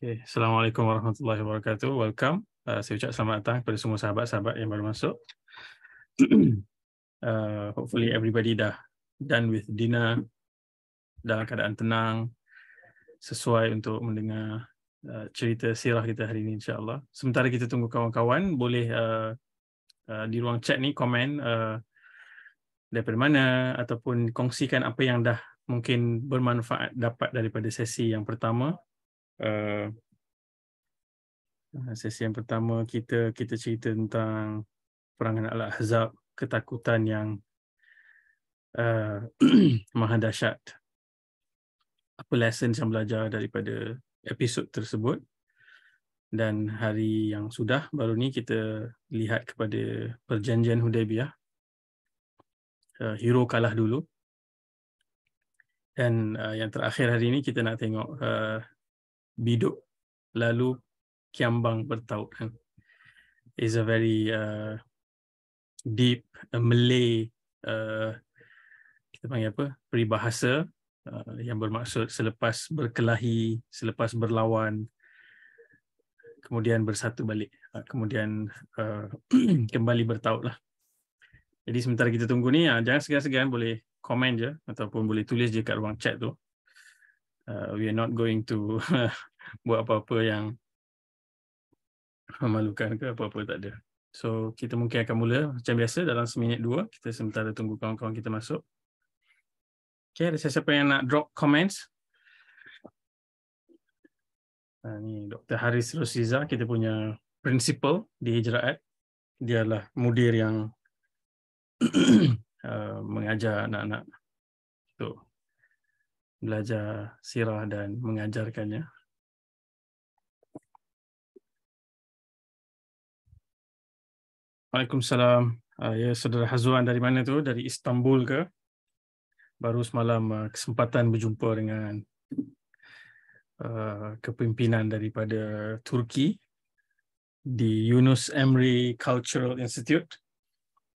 Okay. Assalamualaikum warahmatullahi wabarakatuh. Welcome. Uh, saya ucap selamat datang kepada semua sahabat-sahabat yang baru masuk. uh, hopefully everybody dah done with dinner dalam keadaan tenang sesuai untuk mendengar uh, cerita sirah kita hari ini insyaAllah. Sementara kita tunggu kawan-kawan boleh uh, uh, di ruang chat ni komen uh, daripada mana ataupun kongsikan apa yang dah mungkin bermanfaat dapat daripada sesi yang pertama Eh, eh, sesi yang pertama kita kita cerita tentang perangan Al-Ahzab, ketakutan yang uh, eh, maha dahsyat. Apa lesson yang belajar daripada episod tersebut? Dan hari yang sudah baru ni kita lihat kepada perjanjian Hudaybiyah. Uh, hero kalah dulu. Dan uh, yang terakhir hari ini kita nak tengok uh, biduk lalu kiambang bertaut kan is a very uh, deep a uh, Malay uh, kita panggil apa peribahasa uh, yang bermaksud selepas berkelahi selepas berlawan kemudian bersatu balik uh, kemudian uh, kembali bertaut lah jadi sementara kita tunggu ni uh, jangan segan-segan boleh komen je ataupun boleh tulis je kat ruang chat tu uh, we are not going to buat apa-apa yang memalukan ke apa-apa tak ada. So kita mungkin akan mula macam biasa dalam seminit dua. Kita sementara tunggu kawan-kawan kita masuk. Okay, ada siapa yang nak drop comments? Nah, ni Dr. Haris Rosiza, kita punya principal di Hijraat. Dialah mudir yang uh, mengajar anak-anak untuk belajar sirah dan mengajarkannya. Waalaikumsalam. Uh, ya, saudara Hazwan dari mana tu? Dari Istanbul ke? Baru semalam uh, kesempatan berjumpa dengan uh, kepimpinan daripada Turki di Yunus Emre Cultural Institute.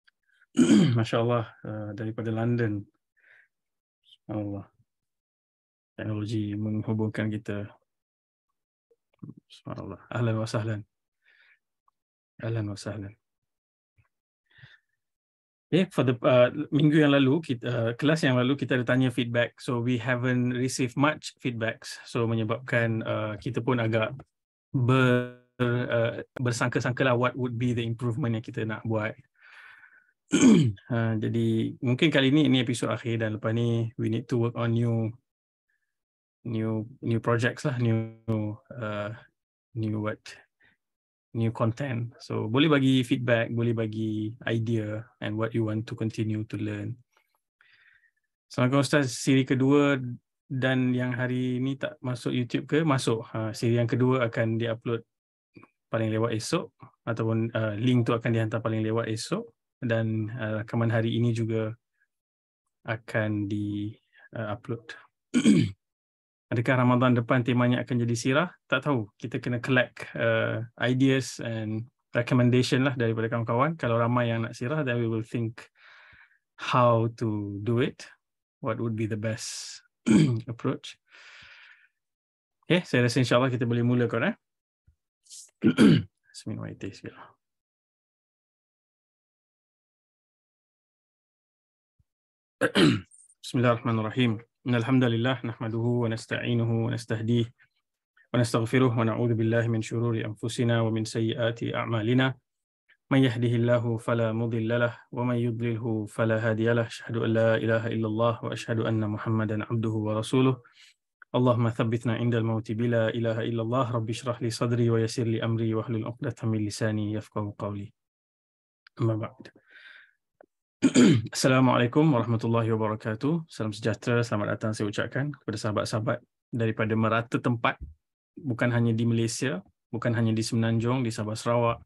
Masya Allah, uh, daripada London. Allah. Teknologi menghubungkan kita. Subhanallah. Ahlan wa sahlan. Ahlan wa sahlan. Yeah, for the uh, minggu yang lalu kita uh, kelas yang lalu kita ada tanya feedback, so we haven't received much feedbacks, so menyebabkan uh, kita pun agak ber uh, bersangka-sangka lah what would be the improvement yang kita nak buat. uh, jadi mungkin kali ini ini episod akhir dan lepas ni we need to work on new new new projects lah new uh, new what new content. So boleh bagi feedback, boleh bagi idea and what you want to continue to learn. Assalamualaikum Ustaz, siri kedua dan yang hari ini tak masuk YouTube ke? Masuk. Ha, siri yang kedua akan diupload paling lewat esok ataupun uh, link tu akan dihantar paling lewat esok dan uh, rakaman hari ini juga akan diupload. uh, Adakah Ramadan depan temanya akan jadi sirah? Tak tahu. Kita kena collect uh, ideas and recommendation lah daripada kawan-kawan. Kalau ramai yang nak sirah, then we will think how to do it. What would be the best approach. Okay, saya rasa insyaAllah kita boleh mula kau. Eh? Semin waiti sikit Bismillahirrahmanirrahim. إن الحمد لله نحمده ونستعينه ونستهديه ونستغفره ونعوذ بالله من شرور أنفسنا ومن سيئات أعمالنا من يهده الله فلا مضل له ومن يضلله فلا هادي له أشهد أن لا إله إلا الله وأشهد أن محمدا عبده ورسوله اللهم ثبتنا عند الموت بلا إله إلا الله رب اشرح لي صدري ويسر لي أمري واحلل عقدة من لساني يفقه قولي أما بعد Assalamualaikum warahmatullahi wabarakatuh. Salam sejahtera, selamat datang saya ucapkan kepada sahabat-sahabat daripada merata tempat, bukan hanya di Malaysia, bukan hanya di Semenanjung, di Sabah Sarawak,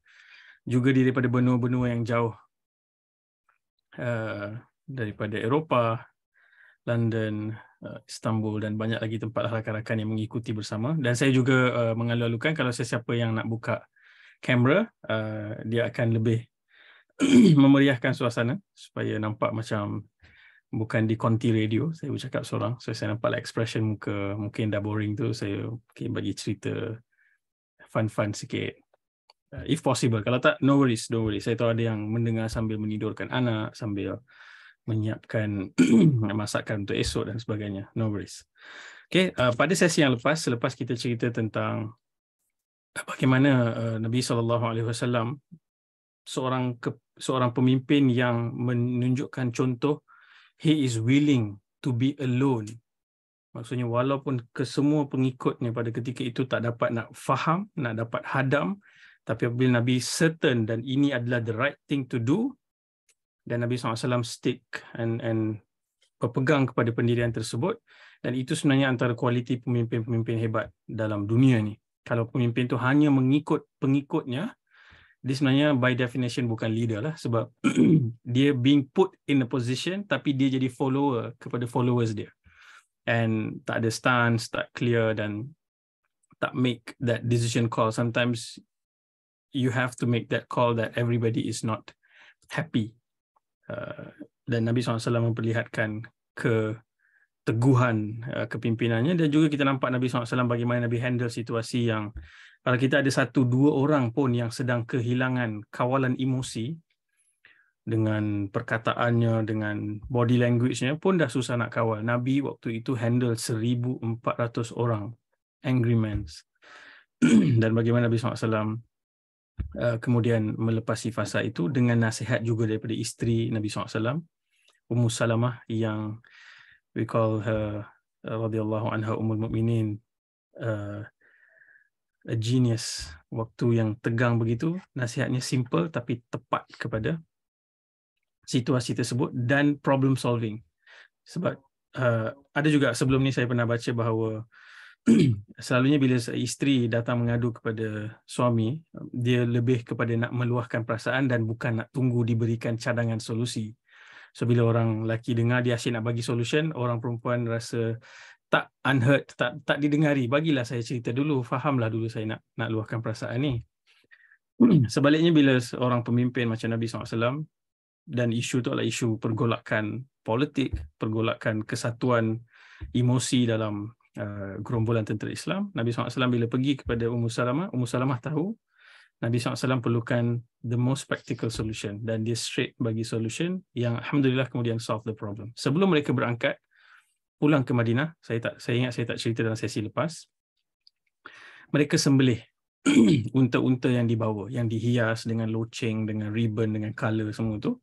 juga daripada benua-benua yang jauh. Uh, daripada Eropah, London, uh, Istanbul dan banyak lagi tempat rakan-rakan yang mengikuti bersama. Dan saya juga uh, mengalu-alukan kalau sesiapa yang nak buka kamera, uh, dia akan lebih memeriahkan suasana supaya nampak macam bukan di konti radio saya bercakap seorang so saya nampak like lah expression muka mungkin dah boring tu saya mungkin bagi cerita fun-fun sikit uh, if possible kalau tak no worries no worries saya tahu ada yang mendengar sambil menidurkan anak sambil menyiapkan masakan untuk esok dan sebagainya no worries okay uh, pada sesi yang lepas selepas kita cerita tentang uh, bagaimana uh, Nabi saw seorang ke- seorang pemimpin yang menunjukkan contoh he is willing to be alone maksudnya walaupun kesemua pengikutnya pada ketika itu tak dapat nak faham nak dapat hadam tapi apabila Nabi certain dan ini adalah the right thing to do dan Nabi SAW stick and and berpegang kepada pendirian tersebut dan itu sebenarnya antara kualiti pemimpin-pemimpin hebat dalam dunia ni kalau pemimpin tu hanya mengikut pengikutnya uh, dia sebenarnya by definition bukan leader lah sebab dia being put in a position tapi dia jadi follower kepada followers dia and tak ada stance tak clear dan tak make that decision call sometimes you have to make that call that everybody is not happy uh, dan Nabi SAW memperlihatkan ke keteguhan uh, kepimpinannya dan juga kita nampak Nabi SAW bagaimana Nabi handle situasi yang kalau kita ada satu dua orang pun yang sedang kehilangan kawalan emosi dengan perkataannya, dengan body language-nya pun dah susah nak kawal. Nabi waktu itu handle 1,400 orang angry men. dan bagaimana Nabi SAW uh, kemudian melepasi fasa itu dengan nasihat juga daripada isteri Nabi SAW, Ummu Salamah yang we call her uh, radiallahu anha umul mu'minin uh, a genius waktu yang tegang begitu nasihatnya simple tapi tepat kepada situasi tersebut dan problem solving sebab uh, ada juga sebelum ni saya pernah baca bahawa selalunya bila isteri datang mengadu kepada suami dia lebih kepada nak meluahkan perasaan dan bukan nak tunggu diberikan cadangan solusi So bila orang lelaki dengar dia asyik nak bagi solution, orang perempuan rasa tak unheard, tak tak didengari. Bagilah saya cerita dulu, fahamlah dulu saya nak nak luahkan perasaan ni. Hmm. Sebaliknya bila seorang pemimpin macam Nabi SAW dan isu tu adalah isu pergolakan politik, pergolakan kesatuan emosi dalam uh, gerombolan tentera Islam. Nabi SAW bila pergi kepada Ummu Salamah, Ummu Salamah tahu Nabi SAW perlukan the most practical solution dan dia straight bagi solution yang Alhamdulillah kemudian solve the problem. Sebelum mereka berangkat pulang ke Madinah, saya tak saya ingat saya tak cerita dalam sesi lepas, mereka sembelih unta-unta yang dibawa, yang dihias dengan loceng, dengan ribbon, dengan color semua tu.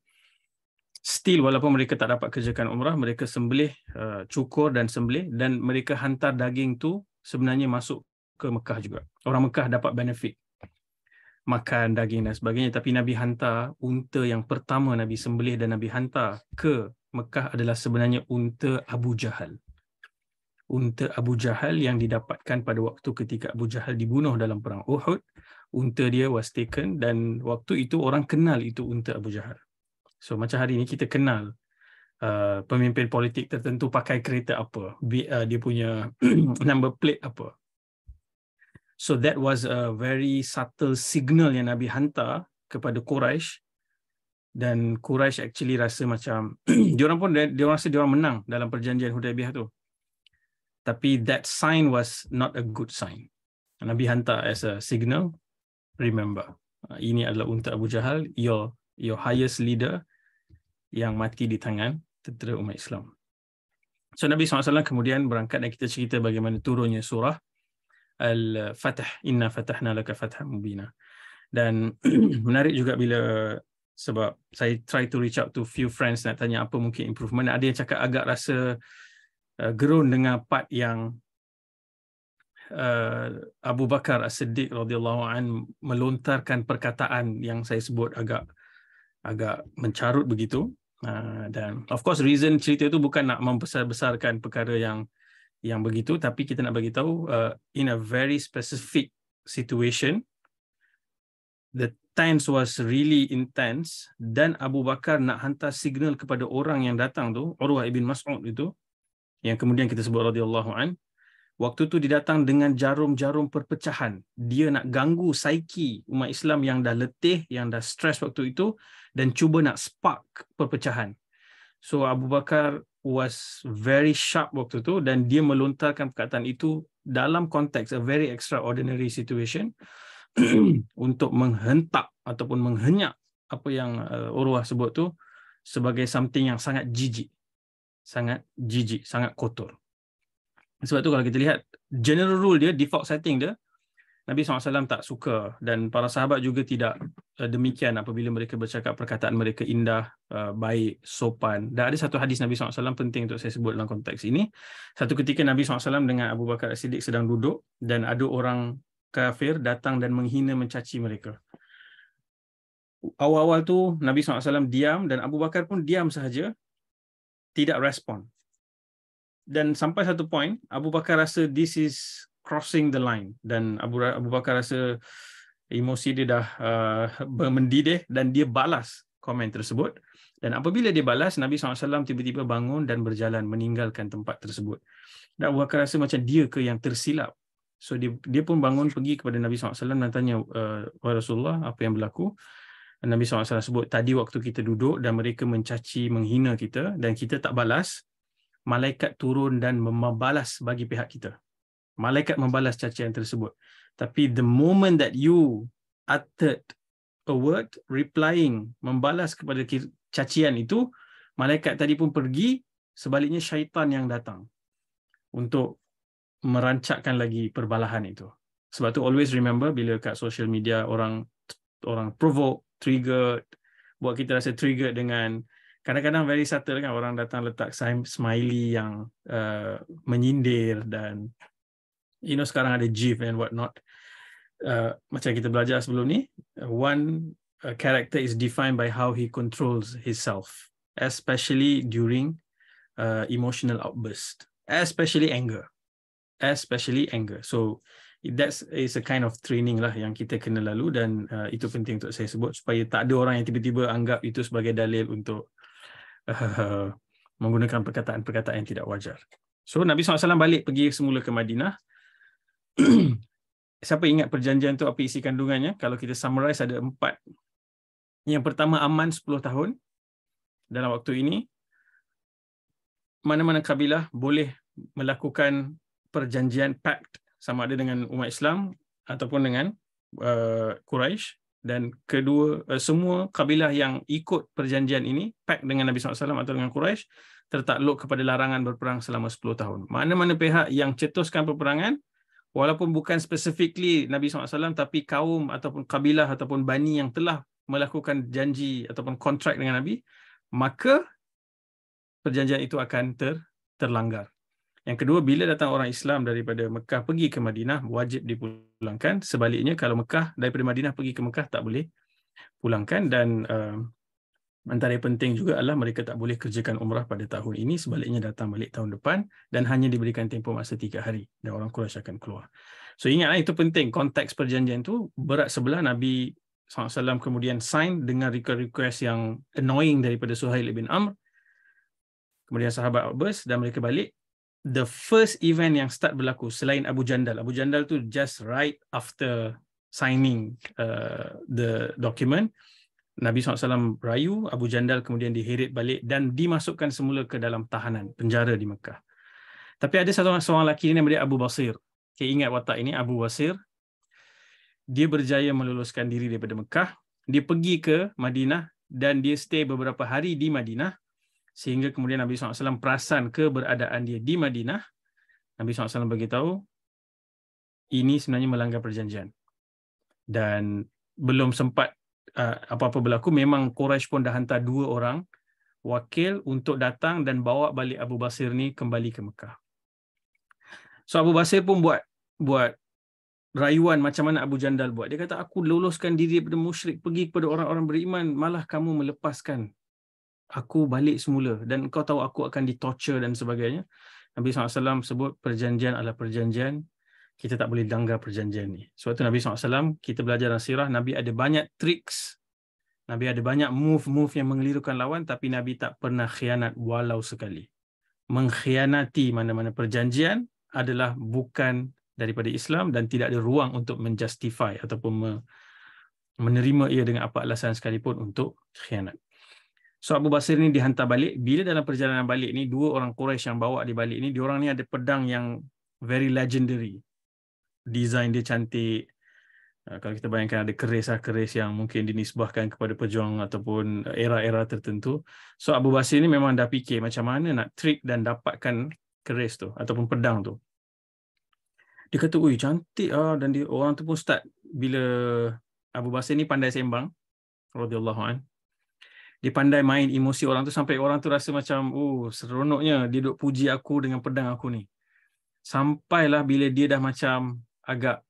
Still, walaupun mereka tak dapat kerjakan umrah, mereka sembelih, uh, cukur dan sembelih dan mereka hantar daging tu sebenarnya masuk ke Mekah juga. Orang Mekah dapat benefit makan daging dan sebagainya tapi Nabi hantar unta yang pertama Nabi sembelih dan Nabi hantar ke Mekah adalah sebenarnya unta Abu Jahal. Unta Abu Jahal yang didapatkan pada waktu ketika Abu Jahal dibunuh dalam perang Uhud, unta dia was taken dan waktu itu orang kenal itu unta Abu Jahal. So macam hari ini kita kenal Uh, pemimpin politik tertentu pakai kereta apa, uh, dia punya number plate apa. So that was a very subtle signal yang Nabi hantar kepada Quraisy dan Quraisy actually rasa macam orang pun dia rasa diorang menang dalam perjanjian Hudaybiyah tu. Tapi that sign was not a good sign. Nabi hantar as a signal, remember. Uh, ini adalah unta Abu Jahal, your your highest leader yang mati di tangan tentera umat Islam. So Nabi SAW kemudian berangkat dan kita cerita bagaimana turunnya surah al-fatah inna fatahna laka fathan mubina dan menarik juga bila sebab saya try to reach out to few friends nak tanya apa mungkin improvement ada yang cakap agak rasa uh, gerun dengan part yang uh, Abu Bakar As-Siddiq radhiyallahu an melontarkan perkataan yang saya sebut agak agak mencarut begitu uh, dan of course reason cerita itu bukan nak membesar-besarkan perkara yang yang begitu tapi kita nak bagi tahu uh, in a very specific situation the tense was really intense dan Abu Bakar nak hantar signal kepada orang yang datang tu Urwah ibn Mas'ud itu yang kemudian kita sebut radhiyallahu an waktu tu didatang dengan jarum-jarum perpecahan dia nak ganggu psyche umat Islam yang dah letih yang dah stress waktu itu dan cuba nak spark perpecahan so Abu Bakar was very sharp waktu tu dan dia melontarkan perkataan itu dalam konteks a very extraordinary situation untuk menghentak ataupun menghenyak apa yang uh, Urwah sebut tu sebagai something yang sangat jijik sangat jijik sangat kotor sebab tu kalau kita lihat general rule dia default setting dia Nabi SAW tak suka dan para sahabat juga tidak eh, demikian apabila mereka bercakap perkataan mereka indah, eh, baik, sopan. Dan ada satu hadis Nabi SAW penting untuk saya sebut dalam konteks ini. Satu ketika Nabi SAW dengan Abu Bakar Siddiq sedang duduk dan ada orang kafir datang dan menghina mencaci mereka. Awal-awal tu Nabi SAW diam dan Abu Bakar pun diam sahaja, tidak respon. Dan sampai satu point, Abu Bakar rasa this is crossing the line dan Abu, Abu Bakar rasa emosi dia dah uh, mendidih dan dia balas komen tersebut dan apabila dia balas Nabi SAW tiba-tiba bangun dan berjalan meninggalkan tempat tersebut dan Abu Bakar rasa macam dia ke yang tersilap so dia, dia pun bangun pergi kepada Nabi SAW dan tanya uh, Rasulullah apa yang berlaku Nabi SAW sebut tadi waktu kita duduk dan mereka mencaci menghina kita dan kita tak balas malaikat turun dan membalas bagi pihak kita malaikat membalas cacian tersebut. Tapi the moment that you uttered a word replying membalas kepada cacian itu, malaikat tadi pun pergi, sebaliknya syaitan yang datang untuk merancakkan lagi perbalahan itu. Sebab tu always remember bila kat social media orang orang provoke, trigger, buat kita rasa trigger dengan kadang-kadang very subtle kan orang datang letak smiley yang uh, menyindir dan you know sekarang ada GIF and whatnot. Uh, macam kita belajar sebelum ni, one a uh, character is defined by how he controls himself, especially during uh, emotional outburst, especially anger, especially anger. So that is a kind of training lah yang kita kena lalu dan uh, itu penting untuk saya sebut supaya tak ada orang yang tiba-tiba anggap itu sebagai dalil untuk uh, menggunakan perkataan-perkataan yang tidak wajar. So Nabi SAW balik pergi semula ke Madinah. siapa ingat perjanjian tu apa isi kandungannya? Kalau kita summarize ada empat. Yang pertama aman 10 tahun dalam waktu ini. Mana-mana kabilah boleh melakukan perjanjian pact sama ada dengan umat Islam ataupun dengan uh, Quraisy dan kedua uh, semua kabilah yang ikut perjanjian ini pact dengan Nabi SAW atau dengan Quraisy tertakluk kepada larangan berperang selama 10 tahun. Mana-mana pihak yang cetuskan peperangan walaupun bukan specifically Nabi SAW tapi kaum ataupun kabilah ataupun bani yang telah melakukan janji ataupun kontrak dengan Nabi maka perjanjian itu akan ter terlanggar. Yang kedua bila datang orang Islam daripada Mekah pergi ke Madinah wajib dipulangkan sebaliknya kalau Mekah daripada Madinah pergi ke Mekah tak boleh pulangkan dan uh, antara yang penting juga adalah mereka tak boleh kerjakan umrah pada tahun ini sebaliknya datang balik tahun depan dan hanya diberikan tempoh masa tiga hari dan orang Quraisy akan keluar. So ingatlah itu penting konteks perjanjian tu berat sebelah Nabi SAW kemudian sign dengan request-request yang annoying daripada Suhail bin Amr. Kemudian sahabat Abbas dan mereka balik. The first event yang start berlaku selain Abu Jandal. Abu Jandal tu just right after signing uh, the document. Nabi SAW rayu, Abu Jandal kemudian diheret balik dan dimasukkan semula ke dalam tahanan, penjara di Mekah. Tapi ada satu orang seorang lelaki ini namanya Abu Basir. Okay, ingat watak ini, Abu Basir. Dia berjaya meluluskan diri daripada Mekah. Dia pergi ke Madinah dan dia stay beberapa hari di Madinah. Sehingga kemudian Nabi SAW perasan keberadaan dia di Madinah. Nabi SAW beritahu, ini sebenarnya melanggar perjanjian. Dan belum sempat Ah, apa-apa berlaku memang Quraisy pun dah hantar dua orang wakil untuk datang dan bawa balik Abu Basir ni kembali ke Mekah. So Abu Basir pun buat buat rayuan macam mana Abu Jandal buat. Dia kata aku luluskan diri daripada musyrik pergi kepada orang-orang beriman malah kamu melepaskan aku balik semula dan kau tahu aku akan ditorture dan sebagainya. Nabi SAW sebut perjanjian adalah perjanjian kita tak boleh langgar perjanjian ni. Sebab tu Nabi SAW, kita belajar dalam sirah, Nabi ada banyak tricks. Nabi ada banyak move-move yang mengelirukan lawan, tapi Nabi tak pernah khianat walau sekali. Mengkhianati mana-mana perjanjian adalah bukan daripada Islam dan tidak ada ruang untuk menjustify ataupun menerima ia dengan apa alasan sekalipun untuk khianat. So Abu Basir ni dihantar balik. Bila dalam perjalanan balik ni, dua orang Quraisy yang bawa di balik ni, diorang ni ada pedang yang very legendary design dia cantik. Ah, kalau kita bayangkan ada keris-keris yang mungkin dinisbahkan kepada pejuang ataupun era-era tertentu. So Abu Basir ni memang dah fikir macam mana nak trick dan dapatkan keris tu ataupun pedang tu. Dia kata, "Oi, cantik ah." Dan dia orang tu pun start bila Abu Basir ni pandai sembang radhiyallahu an. Dia pandai main emosi orang tu sampai orang tu rasa macam, "Oh, seronoknya dia duk puji aku dengan pedang aku ni." Sampailah bila dia dah macam agak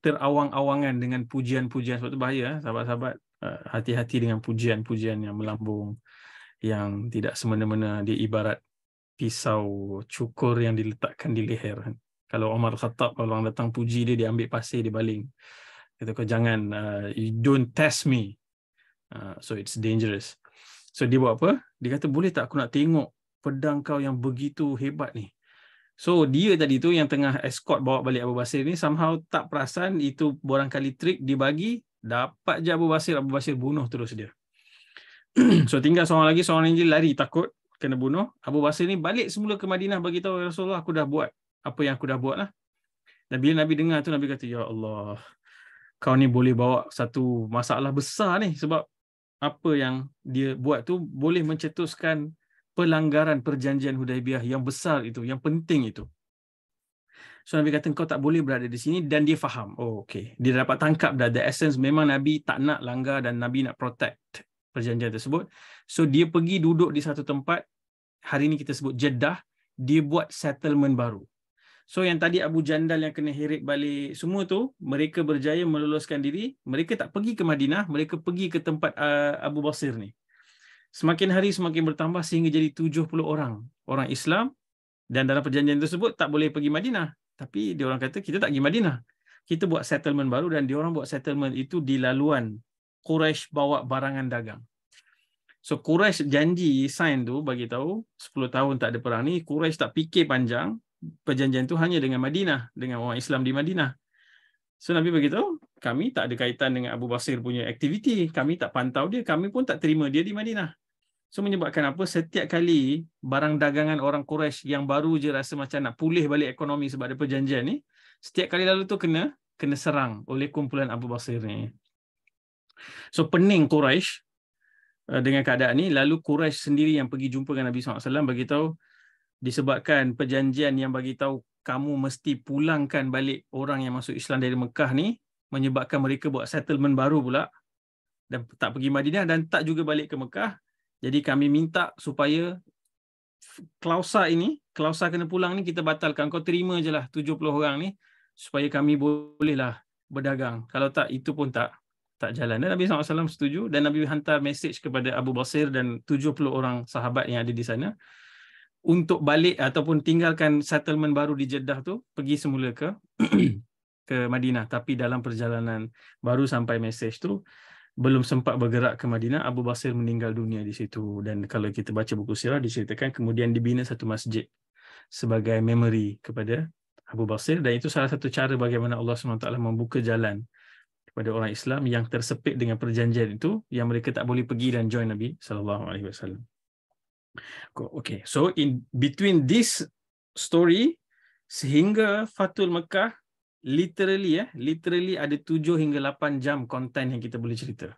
terawang-awangan dengan pujian-pujian sebab itu bahaya eh, sahabat-sahabat eh, hati-hati dengan pujian-pujian yang melambung yang tidak semena-mena dia ibarat pisau cukur yang diletakkan di leher kalau Omar Khattab kalau orang datang puji dia dia ambil pasir dia baling kata kau jangan eh, you don't test me so it's dangerous so dia buat apa dia kata boleh tak aku nak tengok pedang kau yang begitu hebat ni So dia tadi tu yang tengah escort bawa balik Abu Basir ni somehow tak perasan itu barangkali trik dia bagi dapat je Abu Basir Abu Basir bunuh terus dia. so tinggal seorang lagi seorang lagi lari takut kena bunuh. Abu Basir ni balik semula ke Madinah bagi tahu ya Rasulullah aku dah buat apa yang aku dah buat lah. Dan bila Nabi dengar tu Nabi kata ya Allah kau ni boleh bawa satu masalah besar ni sebab apa yang dia buat tu boleh mencetuskan pelanggaran perjanjian Hudaibiyah yang besar itu, yang penting itu. So Nabi kata kau tak boleh berada di sini dan dia faham. Oh okey, dia dapat tangkap dah the essence memang Nabi tak nak langgar dan Nabi nak protect perjanjian tersebut. So dia pergi duduk di satu tempat hari ini kita sebut Jeddah, dia buat settlement baru. So yang tadi Abu Jandal yang kena heret balik semua tu, mereka berjaya meluluskan diri, mereka tak pergi ke Madinah, mereka pergi ke tempat uh, Abu Basir ni semakin hari semakin bertambah sehingga jadi 70 orang orang Islam dan dalam perjanjian tersebut tak boleh pergi Madinah tapi dia orang kata kita tak pergi Madinah kita buat settlement baru dan dia orang buat settlement itu di laluan Quraisy bawa barangan dagang so Quraisy janji sign tu bagi tahu 10 tahun tak ada perang ni Quraisy tak fikir panjang perjanjian tu hanya dengan Madinah dengan orang Islam di Madinah So Nabi beritahu, kami tak ada kaitan dengan Abu Basir punya aktiviti. Kami tak pantau dia. Kami pun tak terima dia di Madinah. So menyebabkan apa? Setiap kali barang dagangan orang Quraisy yang baru je rasa macam nak pulih balik ekonomi sebab ada perjanjian ni, setiap kali lalu tu kena kena serang oleh kumpulan Abu Basir ni. So pening Quraisy eh, dengan keadaan ni, lalu Quraisy sendiri yang pergi jumpa dengan Nabi SAW bagi tahu disebabkan perjanjian yang bagi tahu kamu mesti pulangkan balik orang yang masuk Islam dari Mekah ni menyebabkan mereka buat settlement baru pula dan tak pergi Madinah dan tak juga balik ke Mekah jadi kami minta supaya klausa ini, klausa kena pulang ni kita batalkan. Kau terima je lah 70 orang ni supaya kami bolehlah berdagang. Kalau tak, itu pun tak tak jalan. Dan Nabi SAW setuju dan Nabi hantar mesej kepada Abu Basir dan 70 orang sahabat yang ada di sana untuk balik ataupun tinggalkan settlement baru di Jeddah tu pergi semula ke ke Madinah tapi dalam perjalanan baru sampai mesej tu belum sempat bergerak ke Madinah, Abu Basir meninggal dunia di situ. Dan kalau kita baca buku sirah, diceritakan kemudian dibina satu masjid sebagai memory kepada Abu Basir. Dan itu salah satu cara bagaimana Allah SWT membuka jalan kepada orang Islam yang tersepit dengan perjanjian itu, yang mereka tak boleh pergi dan join Nabi Sallallahu Alaihi Wasallam. Okay, so in between this story sehingga Fatul Mekah literally eh literally ada 7 hingga 8 jam konten yang kita boleh cerita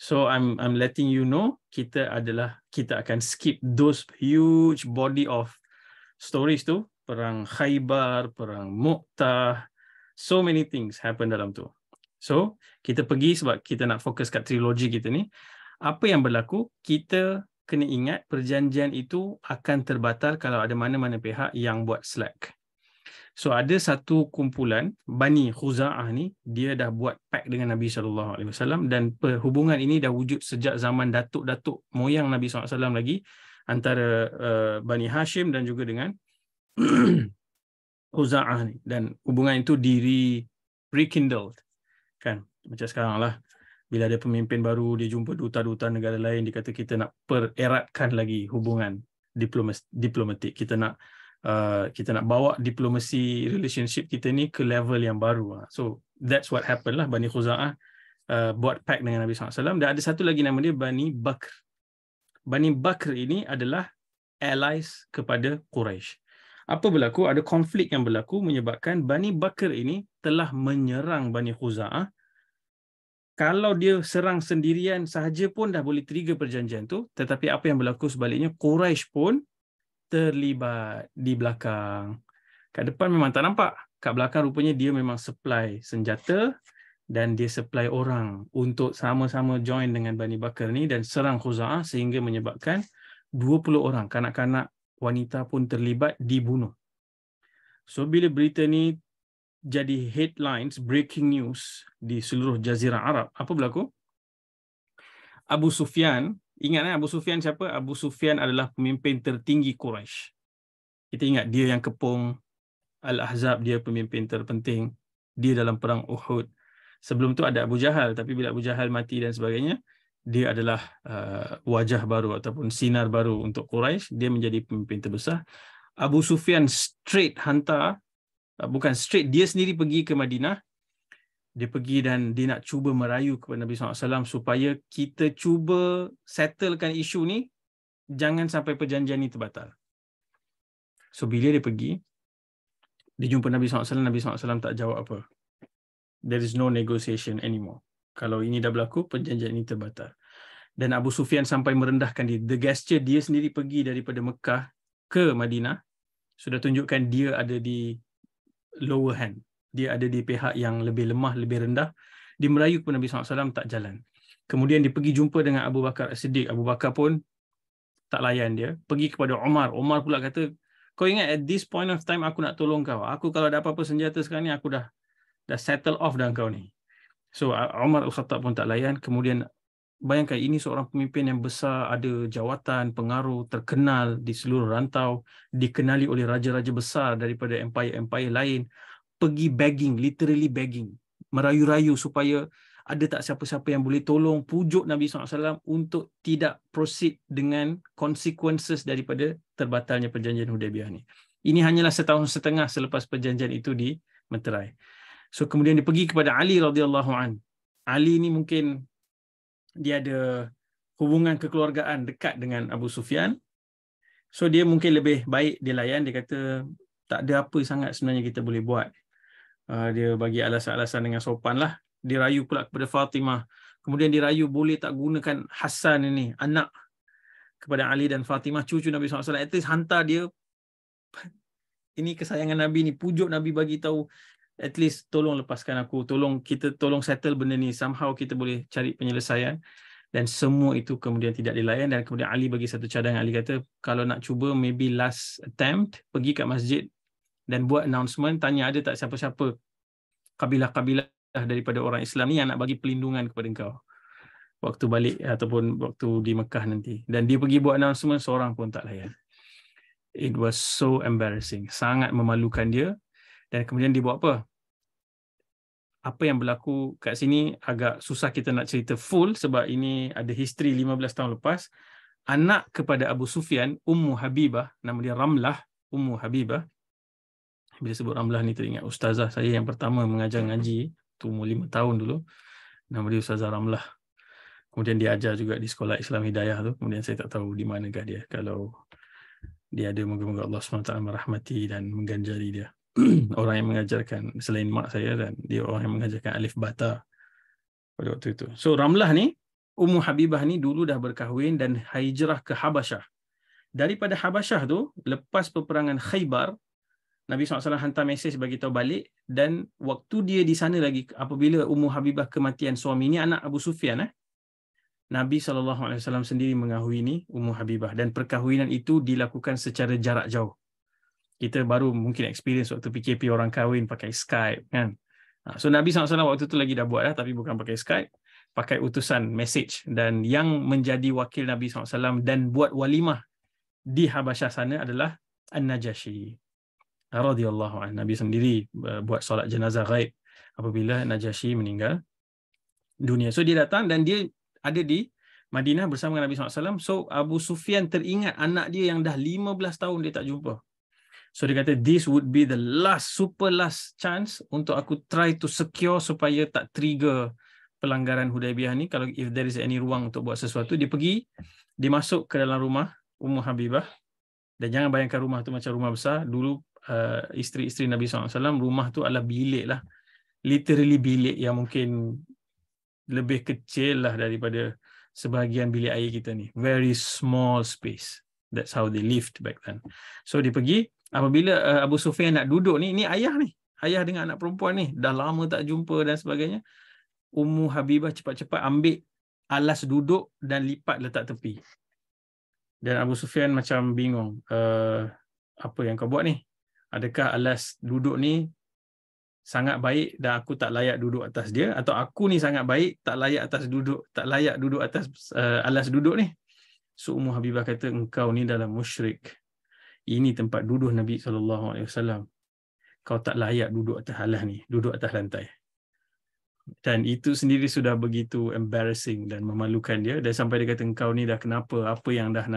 so i'm i'm letting you know kita adalah kita akan skip those huge body of stories tu perang khaybar perang muktah so many things happen dalam tu so kita pergi sebab kita nak fokus kat trilogi kita ni apa yang berlaku kita kena ingat perjanjian itu akan terbatal kalau ada mana-mana pihak yang buat slack So ada satu kumpulan Bani Khuza'ah ni dia dah buat pact dengan Nabi sallallahu alaihi wasallam dan perhubungan ini dah wujud sejak zaman datuk-datuk moyang Nabi sallallahu alaihi wasallam lagi antara uh, Bani Hashim dan juga dengan Khuza'ah ni dan hubungan itu diri rekindled kan macam sekarang lah bila ada pemimpin baru dia jumpa duta-duta negara lain dia kita nak pereratkan lagi hubungan diplomatik kita nak uh, kita nak bawa diplomasi relationship kita ni ke level yang baru. Uh. So that's what happened lah Bani Khuza'ah uh, buat pact dengan Nabi SAW. Dan ada satu lagi nama dia Bani Bakr. Bani Bakr ini adalah allies kepada Quraisy. Apa berlaku? Ada konflik yang berlaku menyebabkan Bani Bakr ini telah menyerang Bani Khuza'ah. Ah. Kalau dia serang sendirian sahaja pun dah boleh trigger perjanjian tu. Tetapi apa yang berlaku sebaliknya, Quraisy pun terlibat di belakang. Kat depan memang tak nampak. Kat belakang rupanya dia memang supply senjata dan dia supply orang untuk sama-sama join dengan Bani Bakar ni dan serang Khuza'ah sehingga menyebabkan 20 orang kanak-kanak wanita pun terlibat dibunuh. So bila berita ni jadi headlines breaking news di seluruh jazirah Arab, apa berlaku? Abu Sufyan ingat eh, Abu Sufyan siapa? Abu Sufyan adalah pemimpin tertinggi Quraisy. Kita ingat dia yang kepung Al-Ahzab dia pemimpin terpenting dia dalam perang Uhud. Sebelum tu ada Abu Jahal tapi bila Abu Jahal mati dan sebagainya dia adalah uh, wajah baru ataupun sinar baru untuk Quraisy, dia menjadi pemimpin terbesar. Abu Sufyan straight hantar uh, bukan straight dia sendiri pergi ke Madinah dia pergi dan dia nak cuba merayu kepada Nabi SAW supaya kita cuba settlekan isu ni jangan sampai perjanjian ni terbatal. So bila dia pergi, dia jumpa Nabi SAW, Nabi SAW tak jawab apa. There is no negotiation anymore. Kalau ini dah berlaku, perjanjian ini terbatal. Dan Abu Sufyan sampai merendahkan dia. The gesture dia sendiri pergi daripada Mekah ke Madinah sudah tunjukkan dia ada di lower hand dia ada di pihak yang lebih lemah, lebih rendah. Dia merayu kepada Nabi SAW, tak jalan. Kemudian dia pergi jumpa dengan Abu Bakar As-Siddiq. Abu Bakar pun tak layan dia. Pergi kepada Omar. Omar pula kata, kau ingat at this point of time aku nak tolong kau. Aku kalau ada apa-apa senjata sekarang ni, aku dah dah settle off dengan kau ni. So Omar Al-Khattab pun tak layan. Kemudian bayangkan ini seorang pemimpin yang besar, ada jawatan, pengaruh, terkenal di seluruh rantau, dikenali oleh raja-raja besar daripada empire-empire lain pergi begging, literally begging, merayu-rayu supaya ada tak siapa-siapa yang boleh tolong pujuk Nabi SAW untuk tidak proceed dengan consequences daripada terbatalnya perjanjian Hudaybiyah ni. Ini hanyalah setahun setengah selepas perjanjian itu di Meterai. So kemudian dia pergi kepada Ali radhiyallahu an. Ali ni mungkin dia ada hubungan kekeluargaan dekat dengan Abu Sufyan. So dia mungkin lebih baik dilayan. Dia kata tak ada apa sangat sebenarnya kita boleh buat. Ah, dia bagi alasan-alasan dengan sopan lah. Dirayu pula kepada Fatimah. Kemudian dirayu boleh tak gunakan Hassan ini, anak kepada Ali dan Fatimah, cucu Nabi SAW. At least hantar dia. Ini kesayangan Nabi ni. Pujuk Nabi bagi tahu. At least tolong lepaskan aku. Tolong kita tolong settle benda ni. Somehow kita boleh cari penyelesaian. Dan semua itu kemudian tidak dilayan. Dan kemudian Ali bagi satu cadangan. Ali kata, kalau nak cuba maybe last attempt, pergi kat masjid dan buat announcement tanya ada tak siapa-siapa kabilah-kabilah daripada orang Islam ni yang nak bagi pelindungan kepada engkau waktu balik ataupun waktu di Mekah nanti dan dia pergi buat announcement seorang pun tak layan it was so embarrassing sangat memalukan dia dan kemudian dia buat apa apa yang berlaku kat sini agak susah kita nak cerita full sebab ini ada history 15 tahun lepas anak kepada Abu Sufyan Ummu Habibah nama dia Ramlah Ummu Habibah bila sebut Ramlah ni teringat ustazah saya yang pertama mengajar ngaji tu umur lima tahun dulu nama dia ustazah Ramlah kemudian dia ajar juga di sekolah Islam Hidayah tu kemudian saya tak tahu di mana manakah dia kalau dia ada moga-moga Allah SWT merahmati dan mengganjari dia orang yang mengajarkan selain mak saya dan dia orang yang mengajarkan Alif Bata pada waktu itu so Ramlah ni Ummu Habibah ni dulu dah berkahwin dan hijrah ke Habasyah daripada Habasyah tu lepas peperangan Khaybar Nabi SAW hantar mesej bagi tahu balik dan waktu dia di sana lagi apabila Ummu Habibah kematian suami ini anak Abu Sufyan eh. Nabi SAW sendiri mengahwini Ummu Habibah dan perkahwinan itu dilakukan secara jarak jauh. Kita baru mungkin experience waktu PKP orang kahwin pakai Skype kan. Ha, so Nabi SAW waktu tu lagi dah buat lah tapi bukan pakai Skype. Pakai utusan message dan yang menjadi wakil Nabi SAW dan buat walimah di Habasyah sana adalah An-Najashi radhiyallahu anhu Nabi sendiri eh, buat solat jenazah ghaib apabila najashi meninggal dunia. So dia datang dan dia ada di Madinah bersama dengan Nabi SAW. So Abu Sufyan teringat anak dia yang dah 15 tahun dia tak jumpa. So dia kata, this would be the last, super last chance untuk aku try to secure supaya tak trigger pelanggaran Hudaybiyah ni. Kalau if there is any ruang untuk buat sesuatu, dia pergi, dia masuk ke dalam rumah Ummu Habibah. Dan jangan bayangkan rumah tu macam rumah besar. Dulu uh, isteri-isteri Nabi SAW, rumah tu adalah bilik lah. Literally bilik yang mungkin lebih kecil lah daripada sebahagian bilik air kita ni. Very small space. That's how they lived back then. So dia pergi, apabila uh, Abu Sufyan nak duduk ni, ni ayah ni. Ayah dengan anak perempuan ni. Dah lama tak jumpa dan sebagainya. Ummu Habibah cepat-cepat ambil alas duduk dan lipat letak tepi. Dan Abu Sufyan macam bingung. Uh, apa yang kau buat ni? adakah alas duduk ni sangat baik dan aku tak layak duduk atas dia atau aku ni sangat baik tak layak atas duduk tak layak duduk atas uh, alas duduk ni so ummu habibah kata engkau ni dalam musyrik ini tempat duduk nabi saw. kau tak layak duduk atas alas ni duduk atas lantai dan itu sendiri sudah begitu embarrassing dan memalukan dia dan sampai dia kata engkau ni dah kenapa apa yang dah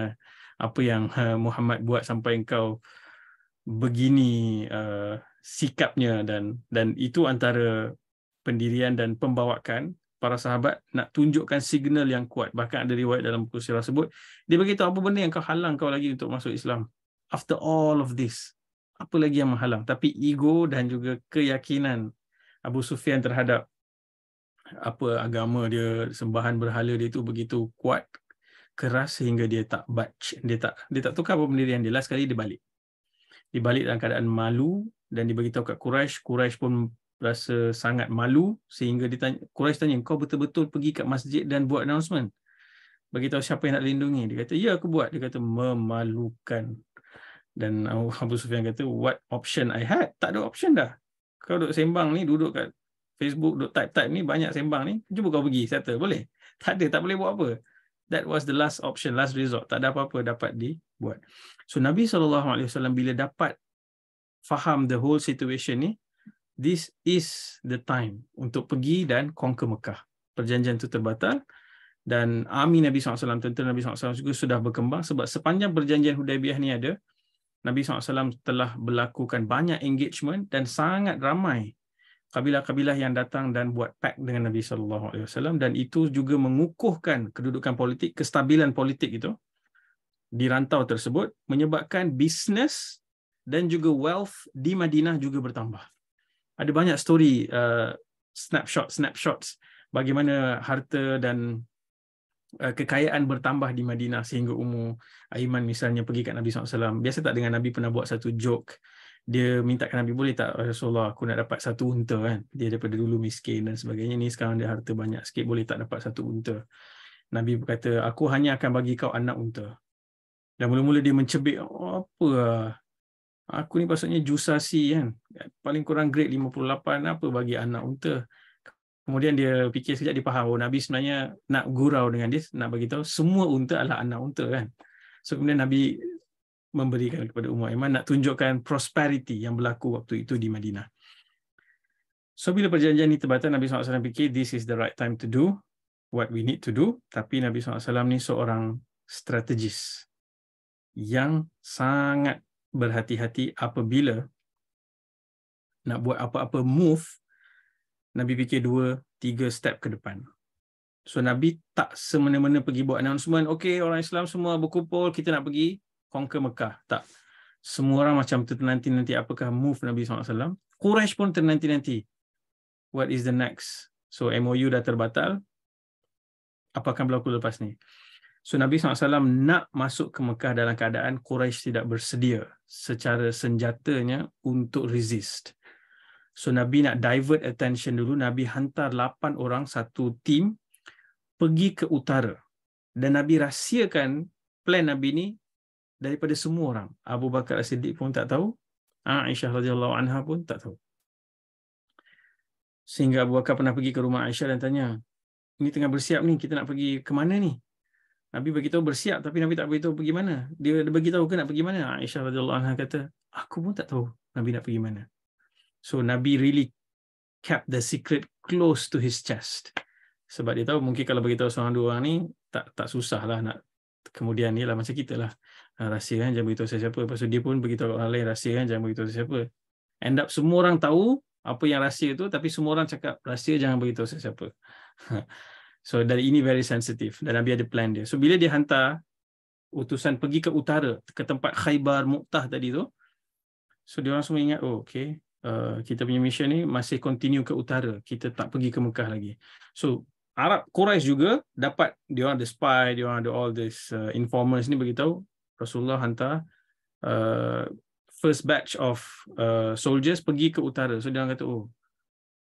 apa yang eh, Muhammad buat sampai engkau begini uh, sikapnya dan dan itu antara pendirian dan pembawakan para sahabat nak tunjukkan signal yang kuat bahkan ada riwayat dalam buku sirah sebut dia bagi apa benda yang kau halang kau lagi untuk masuk Islam after all of this apa lagi yang menghalang tapi ego dan juga keyakinan Abu Sufyan terhadap apa agama dia sembahan berhala dia itu begitu kuat keras sehingga dia tak batch dia tak dia tak tukar apa pendirian dia last kali dia balik dibalik dalam keadaan malu dan diberitahu kat Quraisy Quraisy pun rasa sangat malu sehingga ditanya Quraisy tanya kau betul-betul pergi kat masjid dan buat announcement bagi tahu siapa yang nak lindungi dia kata ya aku buat dia kata memalukan dan Abu Sufyan kata what option i had tak ada option dah kau duduk sembang ni duduk kat Facebook duduk type-type ni banyak sembang ni cuba kau pergi settle boleh tak ada tak boleh buat apa that was the last option, last resort. Tak ada apa-apa dapat dibuat. So Nabi SAW bila dapat faham the whole situation ni, this is the time untuk pergi dan conquer Mekah. Perjanjian tu terbatal dan army Nabi SAW, tentera Nabi SAW juga sudah berkembang sebab sepanjang perjanjian Hudaybiyah ni ada, Nabi SAW telah berlakukan banyak engagement dan sangat ramai kabilah-kabilah yang datang dan buat pak dengan Nabi sallallahu alaihi wasallam dan itu juga mengukuhkan kedudukan politik, kestabilan politik itu di rantau tersebut menyebabkan bisnes dan juga wealth di Madinah juga bertambah. Ada banyak story uh, snapshot snapshots bagaimana harta dan uh, kekayaan bertambah di Madinah sehingga umur Aiman misalnya pergi kat Nabi SAW. Biasa tak dengan Nabi pernah buat satu joke dia minta ke Nabi boleh tak ya Rasulullah aku nak dapat satu unta kan dia daripada dulu miskin dan sebagainya ni sekarang dia harta banyak sikit boleh tak dapat satu unta Nabi berkata aku hanya akan bagi kau anak unta dan mula-mula dia mencebik oh, apa lah? aku ni maksudnya jusasi kan paling kurang grade 58 apa bagi anak unta kemudian dia fikir sekejap dia faham oh, Nabi sebenarnya nak gurau dengan dia nak bagi tahu semua unta adalah anak unta kan So kemudian Nabi memberikan kepada umat Yaman nak tunjukkan prosperity yang berlaku waktu itu di Madinah. So bila perjanjian ini terbatas Nabi SAW fikir this is the right time to do what we need to do tapi Nabi SAW ni seorang strategis yang sangat berhati-hati apabila nak buat apa-apa move Nabi fikir dua, tiga step ke depan. So Nabi tak semena-mena pergi buat announcement, okay orang Islam semua berkumpul, kita nak pergi conquer Mekah. Tak. Semua orang macam tu. nanti apakah move Nabi SAW. Quraisy pun ternanti-nanti. What is the next? So MOU dah terbatal. Apa akan berlaku lepas ni? So Nabi SAW nak masuk ke Mekah dalam keadaan Quraisy tidak bersedia secara senjatanya untuk resist. So Nabi nak divert attention dulu. Nabi hantar 8 orang satu tim pergi ke utara. Dan Nabi rahsiakan plan Nabi ni daripada semua orang. Abu Bakar As-Siddiq pun tak tahu, Aisyah radhiyallahu anha pun tak tahu. Sehingga Abu Bakar pernah pergi ke rumah Aisyah dan tanya, "Ini tengah bersiap ni, kita nak pergi ke mana ni?" Nabi beritahu bersiap tapi Nabi tak beritahu tahu pergi mana. Dia bagi tahu ke nak pergi mana? Aisyah radhiyallahu anha kata, "Aku pun tak tahu Nabi nak pergi mana." So Nabi really kept the secret close to his chest. Sebab dia tahu mungkin kalau beritahu tahu seorang dua orang ni tak tak susahlah nak kemudian ni lah macam kita lah. Ah, rahsia kan jangan beritahu siapa-siapa lepas tu dia pun beritahu orang lain rahsia kan jangan beritahu siapa end up semua orang tahu apa yang rahsia tu tapi semua orang cakap rahsia jangan beritahu siapa-siapa so dari ini very sensitive dan Nabi ada plan dia so bila dia hantar utusan pergi ke utara ke tempat Khaybar Muqtah tadi tu so dia orang semua ingat oh okay Uh, kita punya misi ni masih continue ke utara. Kita tak pergi ke Mekah lagi. So Arab Quraisy juga dapat dia ada spy, dia ada all this uh, informers ni beritahu Rasulullah hantar uh, first batch of uh, soldiers pergi ke utara. So dia orang kata oh,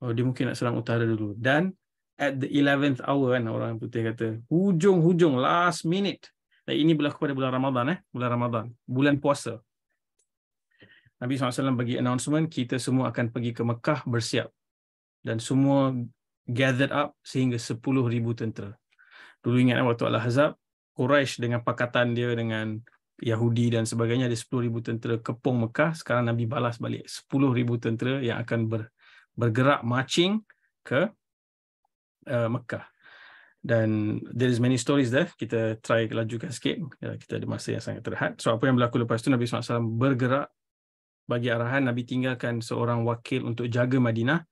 oh dia mungkin nak serang utara dulu. Dan at the 11th hour kan orang putih kata hujung-hujung last minute. Dan ini berlaku pada bulan Ramadan eh, bulan Ramadan, bulan puasa. Nabi SAW bagi announcement kita semua akan pergi ke Mekah bersiap dan semua gathered up sehingga 10,000 tentera. Dulu ingat eh, waktu Al-Hazab, Quraisy dengan pakatan dia dengan Yahudi dan sebagainya ada 10,000 tentera kepung Mekah. Sekarang Nabi balas balik 10,000 tentera yang akan ber, bergerak marching ke uh, Mekah. Dan there is many stories there. Kita try lajukan sikit. Ya, kita ada masa yang sangat terhad. So apa yang berlaku lepas tu Nabi SAW bergerak bagi arahan. Nabi tinggalkan seorang wakil untuk jaga Madinah.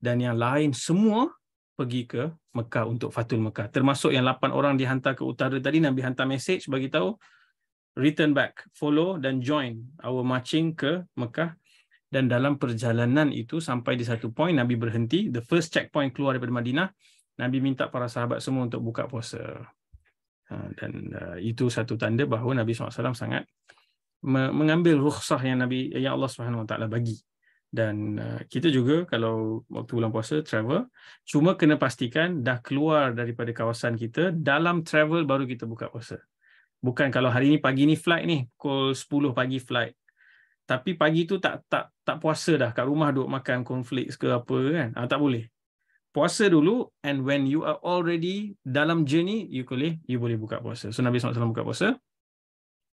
Dan yang lain semua pergi ke Mekah untuk Fatul Mekah. Termasuk yang 8 orang dihantar ke utara tadi. Nabi hantar message bagi tahu return back, follow dan join our marching ke Mekah. Dan dalam perjalanan itu sampai di satu point, Nabi berhenti. The first checkpoint keluar daripada Madinah, Nabi minta para sahabat semua untuk buka puasa. Ha, dan uh, itu satu tanda bahawa Nabi SAW sangat mengambil rukhsah yang Nabi yang Allah Subhanahu Wa Taala bagi. Dan uh, kita juga kalau waktu bulan puasa travel, cuma kena pastikan dah keluar daripada kawasan kita, dalam travel baru kita buka puasa bukan kalau hari ni pagi ni flight ni pukul 10 pagi flight tapi pagi tu tak tak tak puasa dah kat rumah duk makan konflik ke apa kan ah tak boleh puasa dulu and when you are already dalam journey you boleh you boleh buka puasa so Nabi SAW buka puasa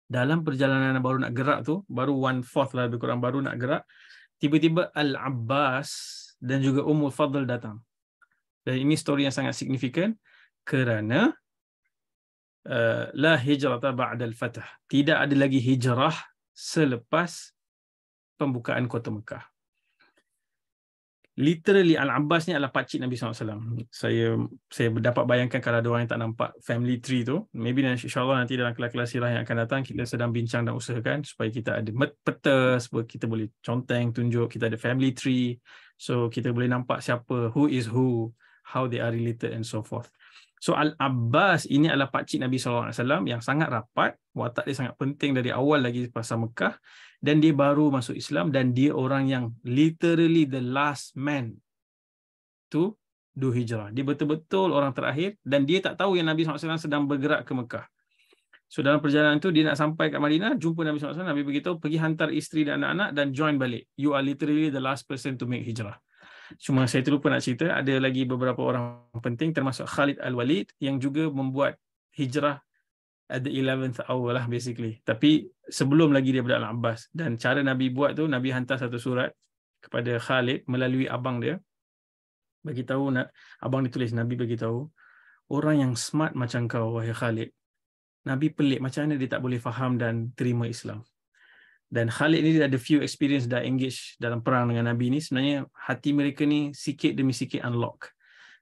dalam perjalanan baru nak gerak tu baru one fourth lah lebih kurang baru nak gerak tiba-tiba Al Abbas dan juga Ummul Fadl datang dan ini story yang sangat signifikan kerana Eh, la hijrah ba'dal fatah. Tidak ada lagi hijrah selepas pembukaan kota Mekah. Literally Al-Abbas ni adalah pakcik Nabi SAW. Saya saya dapat bayangkan kalau ada orang yang tak nampak family tree tu. Maybe nanti insyaAllah nanti dalam kelas-kelas sirah yang akan datang kita sedang bincang dan usahakan supaya kita ada peta supaya kita boleh conteng, tunjuk kita ada family tree. So kita boleh nampak siapa, who is who, how they are related and so forth. So Al-Abbas ini adalah pakcik Nabi SAW yang sangat rapat. Watak dia sangat penting dari awal lagi pasal Mekah. Dan dia baru masuk Islam dan dia orang yang literally the last man to do hijrah. Dia betul-betul orang terakhir dan dia tak tahu yang Nabi SAW sedang bergerak ke Mekah. So dalam perjalanan tu dia nak sampai kat Madinah, jumpa Nabi SAW, Nabi beritahu pergi hantar isteri dan anak-anak dan join balik. You are literally the last person to make hijrah. Cuma saya terlupa nak cerita, ada lagi beberapa orang penting termasuk Khalid Al-Walid yang juga membuat hijrah at the 11th hour lah basically. Tapi sebelum lagi dia berada Al-Abbas. Dan cara Nabi buat tu, Nabi hantar satu surat kepada Khalid melalui abang dia. Bagi tahu nak abang ditulis Nabi bagi tahu orang yang smart macam kau wahai Khalid. Nabi pelik macam mana dia tak boleh faham dan terima Islam dan Khalid ni dah ada few experience dah engage dalam perang dengan Nabi ni sebenarnya hati mereka ni sikit demi sikit unlock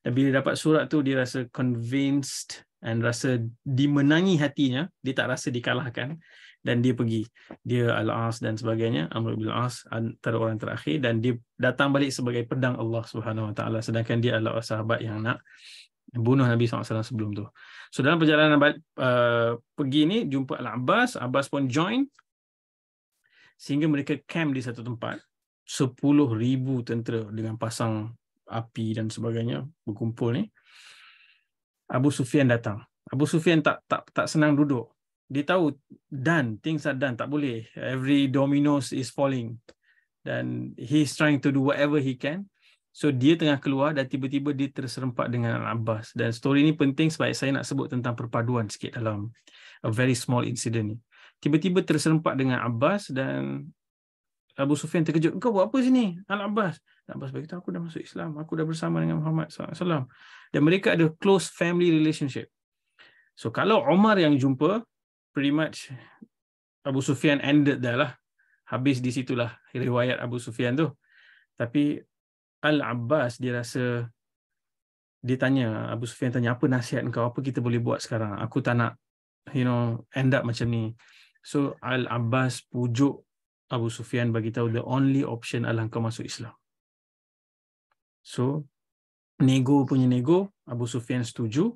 dan bila dapat surat tu dia rasa convinced and rasa dimenangi hatinya dia tak rasa dikalahkan dan dia pergi dia al-as dan sebagainya amr bil as antara orang terakhir dan dia datang balik sebagai pedang Allah Subhanahu wa taala sedangkan dia adalah sahabat yang nak bunuh Nabi SAW sebelum tu. So dalam perjalanan uh, pergi ni jumpa Al-Abbas, Abbas pun join sehingga mereka camp di satu tempat 10,000 tentera dengan pasang api dan sebagainya berkumpul ni Abu Sufyan datang Abu Sufyan tak tak tak senang duduk dia tahu done things are done tak boleh every dominoes is falling dan he's trying to do whatever he can So dia tengah keluar dan tiba-tiba dia terserempak dengan Al-Abbas. Dan story ni penting sebab saya nak sebut tentang perpaduan sikit dalam a very small incident ni tiba-tiba terserempak dengan Abbas dan Abu Sufyan terkejut. Kau buat apa sini? Al Abbas. Abbas beritahu aku dah masuk Islam. Aku dah bersama dengan Muhammad SAW. Dan mereka ada close family relationship. So kalau Omar yang jumpa, pretty much Abu Sufyan ended dah lah. Habis di situlah riwayat Abu Sufyan tu. Tapi Al Abbas dia rasa dia tanya Abu Sufyan tanya apa nasihat kau apa kita boleh buat sekarang aku tak nak you know end up macam ni So Al-Abbas pujuk Abu Sufyan bagi tahu the only option adalah kau masuk Islam. So nego punya nego, Abu Sufyan setuju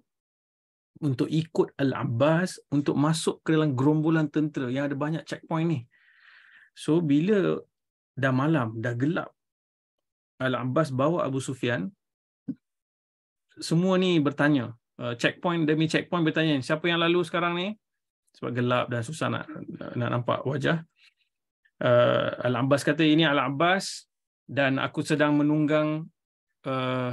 untuk ikut Al-Abbas untuk masuk ke dalam gerombolan tentera yang ada banyak checkpoint ni. So bila dah malam, dah gelap, Al-Abbas bawa Abu Sufyan semua ni bertanya, uh, checkpoint demi checkpoint bertanya, siapa yang lalu sekarang ni? sebab gelap dan susah nak nak nampak wajah. Uh, Al Abbas kata ini Al Abbas dan aku sedang menunggang uh,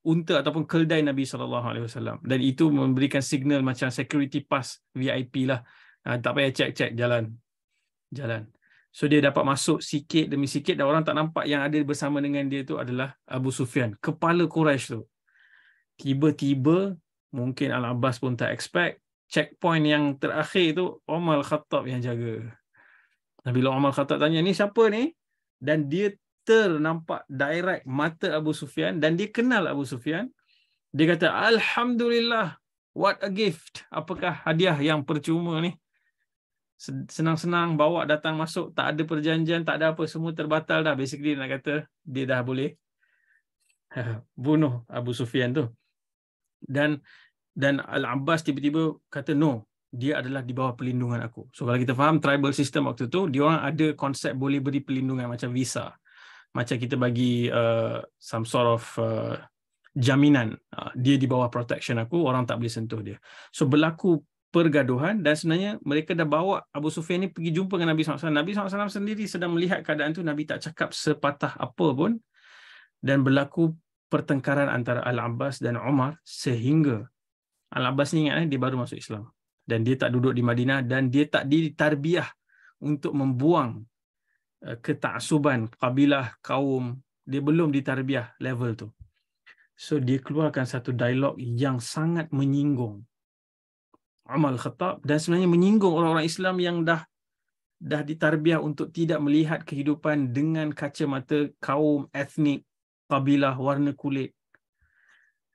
unta ataupun keldai Nabi sallallahu alaihi wasallam dan itu memberikan signal macam security pass VIP lah. Uh, tak payah cek cek jalan. Jalan. So dia dapat masuk sikit demi sikit dan orang tak nampak yang ada bersama dengan dia tu adalah Abu Sufyan, kepala Quraisy tu. Tiba-tiba mungkin Al Abbas pun tak expect checkpoint yang terakhir tu Omar Khattab yang jaga. Dan bila Omar Khattab tanya ni siapa ni? Dan dia ternampak direct mata Abu Sufyan dan dia kenal Abu Sufyan. Dia kata, Alhamdulillah, what a gift. Apakah hadiah yang percuma ni? Senang-senang bawa datang masuk, tak ada perjanjian, tak ada apa, semua terbatal dah. Basically nak kata, dia dah boleh bunuh Abu Sufyan tu. Dan dan Al-Abbas tiba-tiba kata no dia adalah di bawah perlindungan aku. So kalau kita faham tribal system waktu tu, dia orang ada konsep boleh beri perlindungan macam visa. Macam kita bagi uh, some sort of uh, jaminan. Uh, dia di bawah protection aku, orang tak boleh sentuh dia. So berlaku pergaduhan dan sebenarnya mereka dah bawa Abu Sufyan ni pergi jumpa dengan Nabi SAW. Nabi SAW sendiri sedang melihat keadaan tu, Nabi tak cakap sepatah apa pun. Dan berlaku pertengkaran antara Al-Abbas dan Umar sehingga Al-Abbas ni ingat eh, dia baru masuk Islam. Dan dia tak duduk di Madinah dan dia tak ditarbiah untuk membuang eh, ketaksuban kabilah, kaum. Dia belum ditarbiah level tu. So dia keluarkan satu dialog yang sangat menyinggung amal al dan sebenarnya menyinggung orang-orang Islam yang dah dah ditarbiah untuk tidak melihat kehidupan dengan kacamata kaum, etnik, kabilah, warna kulit.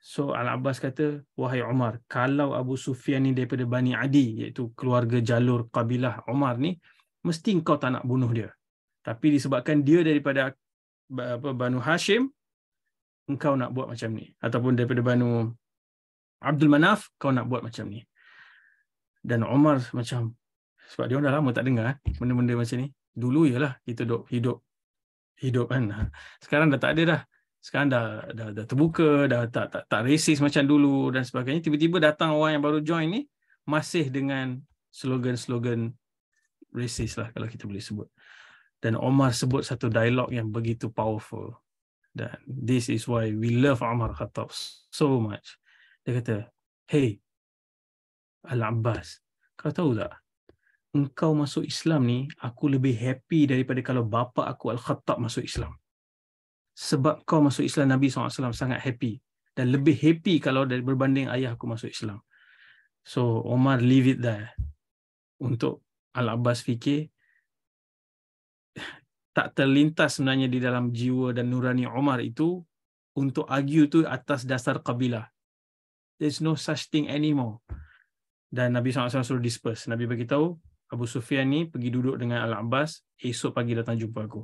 So Al-Abbas kata, wahai Umar, kalau Abu Sufyan ni daripada Bani Adi, iaitu keluarga jalur kabilah Umar ni, mesti kau tak nak bunuh dia. Tapi disebabkan dia daripada apa, Banu Hashim, engkau nak buat macam ni. Ataupun daripada Banu Abdul Manaf, kau nak buat macam ni. Dan Umar macam, sebab dia orang dah lama tak dengar eh, benda-benda macam ni. Dulu ialah kita hidup, hidup, hidup kan. Sekarang dah tak ada dah sekarang dah dah, dah terbuka dah tak tak tak racist macam dulu dan sebagainya tiba-tiba datang orang yang baru join ni masih dengan slogan-slogan racist lah kalau kita boleh sebut dan Omar sebut satu dialog yang begitu powerful dan this is why we love Omar Khattab so much dia kata hey Al Abbas kau tahu tak engkau masuk Islam ni aku lebih happy daripada kalau bapa aku Al Khattab masuk Islam sebab kau masuk Islam Nabi SAW sangat happy dan lebih happy kalau dari berbanding ayah aku masuk Islam. So Omar leave it there. Untuk Al-Abbas fikir, tak terlintas sebenarnya di dalam jiwa dan nurani Omar itu untuk argue tu atas dasar kabilah. There's no such thing anymore. Dan Nabi SAW suruh disperse. Nabi beritahu, Abu Sufyan ni pergi duduk dengan Al-Abbas, esok pagi datang jumpa aku.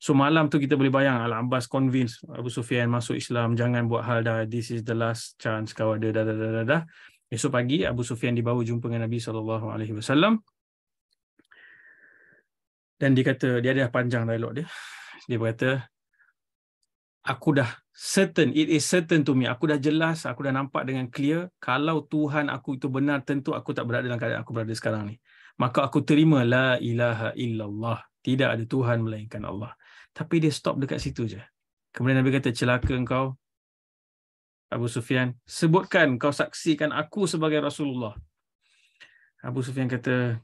So malam tu kita boleh bayang Al Abbas convince Abu Sufyan masuk Islam jangan buat hal dah this is the last chance kau ada dah dah dah dah. dah. Esok pagi Abu Sufyan dibawa jumpa dengan Nabi sallallahu alaihi wasallam. Dan dia kata dia ada panjang dialog dia. Dia berkata aku dah certain it is certain to me aku dah jelas aku dah nampak dengan clear kalau Tuhan aku itu benar tentu aku tak berada dalam keadaan aku berada sekarang ni. Maka aku terima la ilaha illallah. Tidak ada Tuhan melainkan Allah tapi dia stop dekat situ je. Kemudian Nabi kata celaka engkau Abu Sufyan, sebutkan kau saksikan aku sebagai Rasulullah. Abu Sufyan kata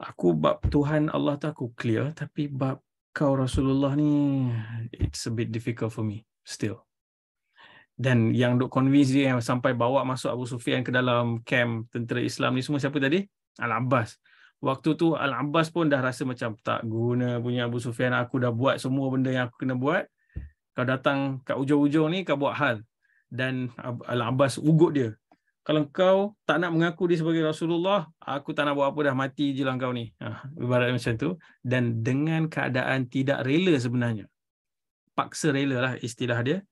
aku bab Tuhan Allah tu aku clear tapi bab kau Rasulullah ni it's a bit difficult for me still. Dan yang duk convince dia yang sampai bawa masuk Abu Sufyan ke dalam camp tentera Islam ni semua siapa tadi? Al-Abbas waktu tu Al-Abbas pun dah rasa macam tak guna punya Abu Sufyan aku dah buat semua benda yang aku kena buat kau datang kat ujung-ujung ni kau buat hal dan Al-Abbas ugut dia kalau kau tak nak mengaku dia sebagai Rasulullah aku tak nak buat apa dah mati je lah kau ni ha, ibarat macam tu dan dengan keadaan tidak rela sebenarnya paksa rela lah istilah dia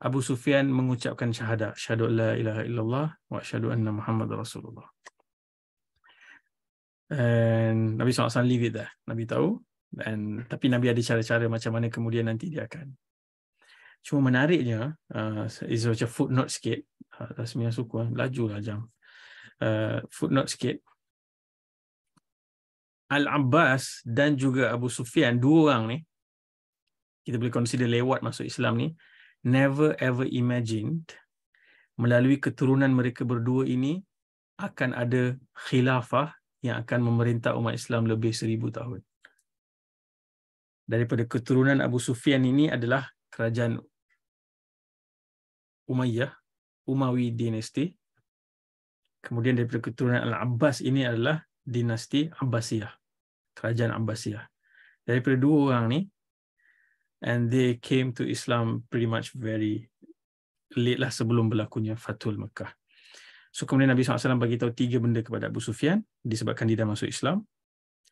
Abu Sufyan mengucapkan syahadat syahadu la ilaha illallah wa syahadu anna Muhammad Rasulullah And Nabi SAW leave it there. Nabi tahu. And Tapi Nabi ada cara-cara macam mana kemudian nanti dia akan. Cuma menariknya, uh, is macam footnote sikit. Uh, Rasmiah suku, eh. laju lah jam. Uh, footnote sikit. Al-Abbas dan juga Abu Sufyan, dua orang ni, kita boleh consider lewat masuk Islam ni, never ever imagined melalui keturunan mereka berdua ini akan ada khilafah yang akan memerintah umat Islam lebih seribu tahun. Daripada keturunan Abu Sufyan ini adalah kerajaan Umayyah, Umawi dinasti. Kemudian daripada keturunan Al-Abbas ini adalah dinasti Abbasiyah, kerajaan Abbasiyah. Daripada dua orang ni, and they came to Islam pretty much very late lah sebelum berlakunya Fatul Mekah. So kemudian Nabi SAW bagi tahu tiga benda kepada Abu Sufyan disebabkan dia dah masuk Islam.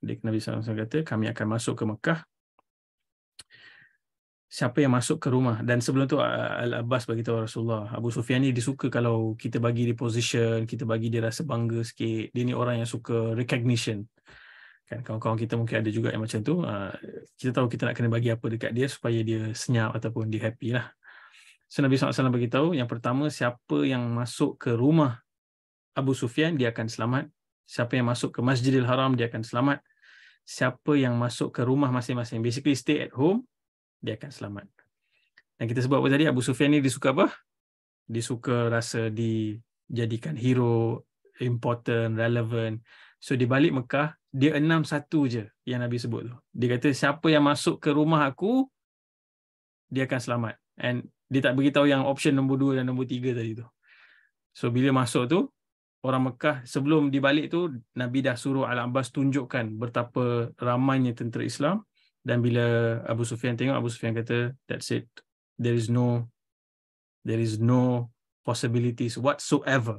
Dia Nabi SAW kata kami akan masuk ke Mekah. Siapa yang masuk ke rumah dan sebelum tu Al Abbas bagi tahu Rasulullah Abu Sufyan ni dia suka kalau kita bagi dia position, kita bagi dia rasa bangga sikit. Dia ni orang yang suka recognition. Kan kawan-kawan kita mungkin ada juga yang macam tu. Kita tahu kita nak kena bagi apa dekat dia supaya dia senyap ataupun dia happy lah. So Nabi SAW beritahu yang pertama siapa yang masuk ke rumah Abu Sufyan dia akan selamat. Siapa yang masuk ke Masjidil Haram dia akan selamat. Siapa yang masuk ke rumah masing-masing basically stay at home dia akan selamat. Dan kita sebut apa tadi Abu Sufyan ni disuka apa? Disuka rasa dijadikan hero, important, relevant. So di balik Mekah dia enam satu je yang Nabi sebut tu. Dia kata siapa yang masuk ke rumah aku dia akan selamat. And dia tak beritahu yang option nombor dua dan nombor tiga tadi tu. So bila masuk tu, orang Mekah sebelum dibalik tu Nabi dah suruh Al Abbas tunjukkan betapa ramainya tentera Islam dan bila Abu Sufyan tengok Abu Sufyan kata that's it there is no there is no possibilities whatsoever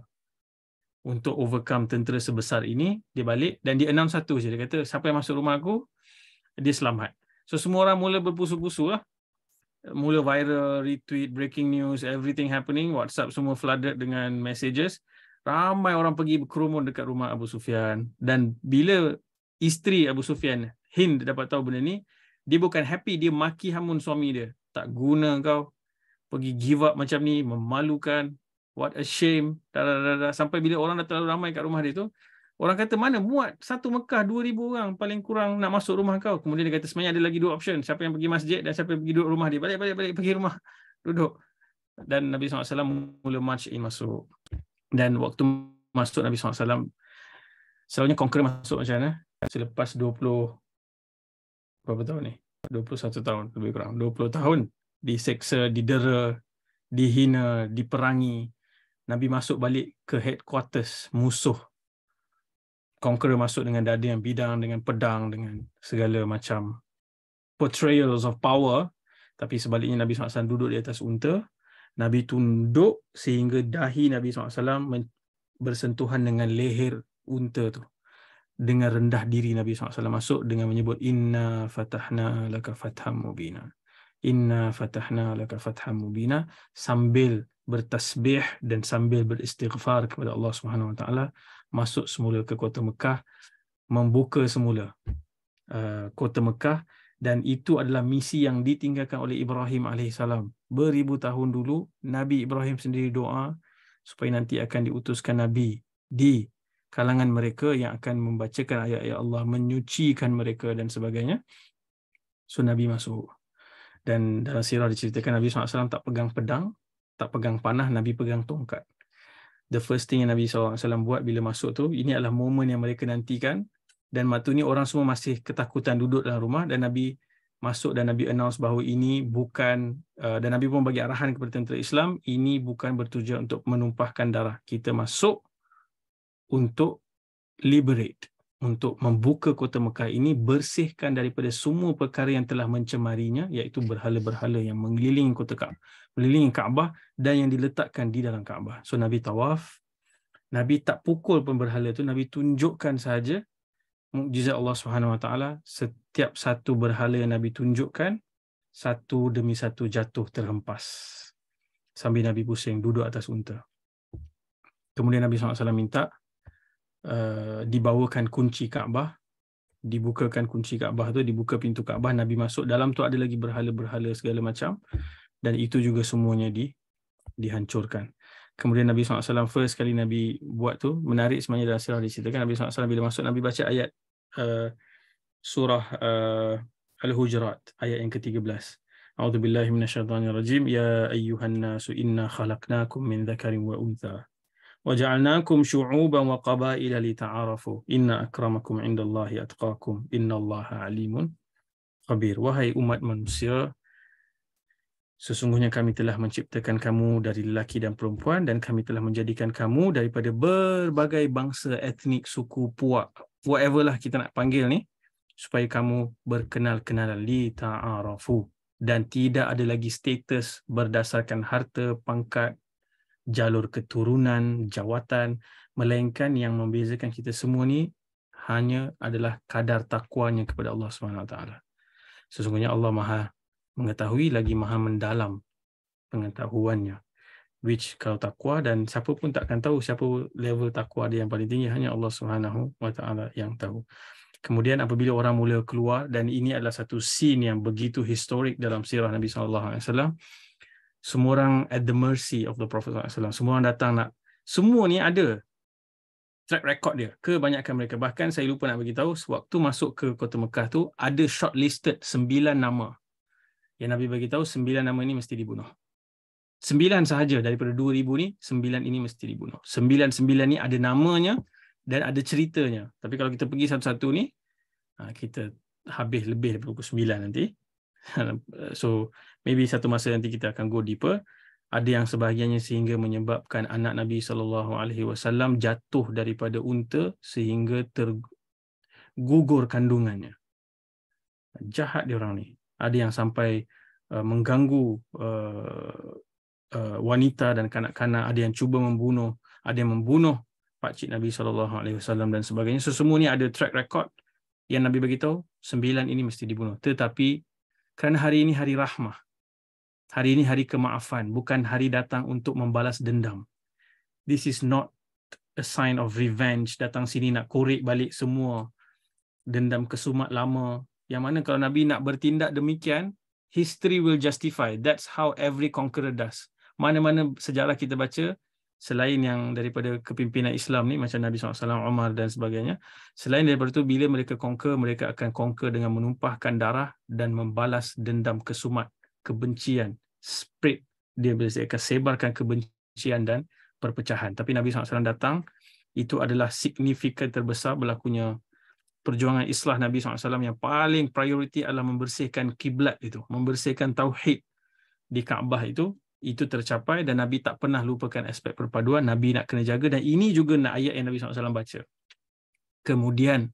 untuk overcome tentera sebesar ini dia balik dan dia enam satu je dia kata siapa yang masuk rumah aku dia selamat so semua orang mula berpusu-pusu lah mula viral retweet breaking news everything happening whatsapp semua flooded dengan messages ramai orang pergi berkerumun dekat rumah Abu Sufyan dan bila isteri Abu Sufyan Hind dapat tahu benda ni dia bukan happy dia maki hamun suami dia tak guna kau pergi give up macam ni memalukan what a shame da, da, da, da. sampai bila orang dah terlalu ramai kat rumah dia tu orang kata mana muat satu Mekah 2000 orang paling kurang nak masuk rumah kau kemudian dia kata sebenarnya ada lagi dua option siapa yang pergi masjid dan siapa yang pergi duduk rumah dia balik balik pergi rumah duduk dan Nabi SAW mula march in masuk dan waktu masuk Nabi SAW, selalunya conquer masuk macam mana? Selepas 20, berapa tahun ni? 21 tahun lebih kurang. 20 tahun diseksa, didera, dihina, diperangi. Nabi masuk balik ke headquarters musuh. Conqueror masuk dengan dada yang bidang, dengan pedang, dengan segala macam portrayals of power. Tapi sebaliknya Nabi SAW duduk di atas unta, Nabi tunduk sehingga dahi Nabi SAW bersentuhan dengan leher unta tu dengan rendah diri Nabi SAW masuk dengan menyebut inna fatahna laka fatham mubina inna fatahna laka fatham mubina sambil bertasbih dan sambil beristighfar kepada Allah Subhanahu Wa Taala masuk semula ke kota Mekah membuka semula uh, kota Mekah dan itu adalah misi yang ditinggalkan oleh Ibrahim alaihissalam beribu tahun dulu Nabi Ibrahim sendiri doa supaya nanti akan diutuskan Nabi di kalangan mereka yang akan membacakan ayat-ayat Allah menyucikan mereka dan sebagainya so Nabi masuk dan dalam sirah diceritakan Nabi SAW tak pegang pedang tak pegang panah Nabi pegang tongkat the first thing yang Nabi SAW buat bila masuk tu ini adalah momen yang mereka nantikan dan waktu ini orang semua masih ketakutan duduk dalam rumah dan Nabi masuk dan Nabi announce bahawa ini bukan uh, dan Nabi pun bagi arahan kepada tentera Islam ini bukan bertujuan untuk menumpahkan darah kita masuk untuk liberate untuk membuka kota Mekah ini bersihkan daripada semua perkara yang telah mencemarinya iaitu berhala-berhala yang mengelilingi kota Kaabah mengelilingi Kaabah dan yang diletakkan di dalam Kaabah so Nabi tawaf Nabi tak pukul pun berhala tu Nabi tunjukkan saja mukjizat Allah Subhanahu Wa Taala setiap satu berhala yang Nabi tunjukkan satu demi satu jatuh terhempas sambil Nabi pusing duduk atas unta. Kemudian Nabi SAW minta uh, dibawakan kunci Kaabah, dibukakan kunci Kaabah tu, dibuka pintu Kaabah, Nabi masuk dalam tu ada lagi berhala-berhala segala macam dan itu juga semuanya di dihancurkan kemudian Nabi SAW first kali Nabi buat tu menarik sebenarnya dalam sirah kan Nabi SAW bila masuk Nabi baca ayat uh, surah uh, Al-Hujurat ayat yang ke-13 A'udhu billahi minasyaitanir rajim Ya ayyuhan nasu inna khalaqnakum min dhakarin wa untha wa ja'alnakum syu'uban wa qabaila li ta'arafu inna akramakum indallahi atqakum inna innallaha alimun khabir wahai umat manusia Sesungguhnya kami telah menciptakan kamu dari lelaki dan perempuan dan kami telah menjadikan kamu daripada berbagai bangsa, etnik, suku, puak, whatever lah kita nak panggil ni, supaya kamu berkenal-kenalan li ta'arafu dan tidak ada lagi status berdasarkan harta, pangkat, jalur keturunan, jawatan, melainkan yang membezakan kita semua ni hanya adalah kadar takwanya kepada Allah SWT. Sesungguhnya Allah Maha mengetahui lagi maha mendalam pengetahuannya which kalau takwa dan siapa pun takkan tahu siapa level takwa dia yang paling tinggi hanya Allah Subhanahu wa taala yang tahu kemudian apabila orang mula keluar dan ini adalah satu scene yang begitu historik dalam sirah Nabi sallallahu alaihi wasallam semua orang at the mercy of the prophet sallallahu alaihi semua orang datang nak semua ni ada track record dia kebanyakan mereka bahkan saya lupa nak bagi tahu sewaktu masuk ke kota Mekah tu ada shortlisted sembilan nama yang Nabi bagi tahu sembilan nama ini mesti dibunuh. Sembilan sahaja daripada dua ribu ni, sembilan ini mesti dibunuh. Sembilan-sembilan ni ada namanya dan ada ceritanya. Tapi kalau kita pergi satu-satu ni, ha, kita habis lebih daripada pukul sembilan nanti. So, maybe satu masa nanti kita akan go deeper. Ada yang sebahagiannya sehingga menyebabkan anak Nabi saw jatuh daripada unta sehingga tergugur kandungannya. Jahat dia orang ni ada yang sampai uh, mengganggu uh, uh, wanita dan kanak-kanak, ada yang cuba membunuh, ada yang membunuh Pak Cik Nabi Sallallahu Alaihi Wasallam dan sebagainya. So, semua ni ada track record yang Nabi beritahu, sembilan ini mesti dibunuh. Tetapi kerana hari ini hari rahmah, hari ini hari kemaafan, bukan hari datang untuk membalas dendam. This is not a sign of revenge, datang sini nak korek balik semua dendam kesumat lama yang mana kalau Nabi nak bertindak demikian, history will justify. That's how every conqueror does. Mana-mana sejarah kita baca, selain yang daripada kepimpinan Islam ni, macam Nabi SAW, Omar dan sebagainya, selain daripada itu, bila mereka conquer, mereka akan conquer dengan menumpahkan darah dan membalas dendam kesumat, kebencian, spread. Dia biasanya akan sebarkan kebencian dan perpecahan. Tapi Nabi SAW datang, itu adalah signifikan terbesar berlakunya perjuangan islah Nabi SAW yang paling prioriti adalah membersihkan kiblat itu, membersihkan tauhid di Kaabah itu, itu tercapai dan Nabi tak pernah lupakan aspek perpaduan, Nabi nak kena jaga dan ini juga nak ayat yang Nabi SAW baca. Kemudian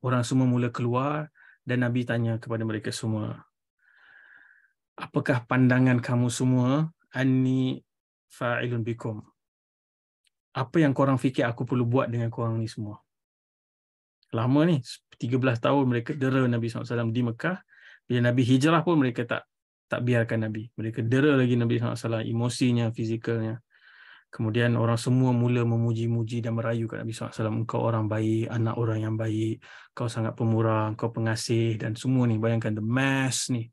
orang semua mula keluar dan Nabi tanya kepada mereka semua, apakah pandangan kamu semua ani fa'ilun bikum? Apa yang korang fikir aku perlu buat dengan korang ni semua? lama ni 13 tahun mereka dera Nabi SAW di Mekah bila Nabi hijrah pun mereka tak tak biarkan Nabi mereka dera lagi Nabi SAW emosinya fizikalnya kemudian orang semua mula memuji-muji dan merayu kat Nabi SAW engkau orang baik anak orang yang baik kau sangat pemurah kau pengasih dan semua ni bayangkan the mass ni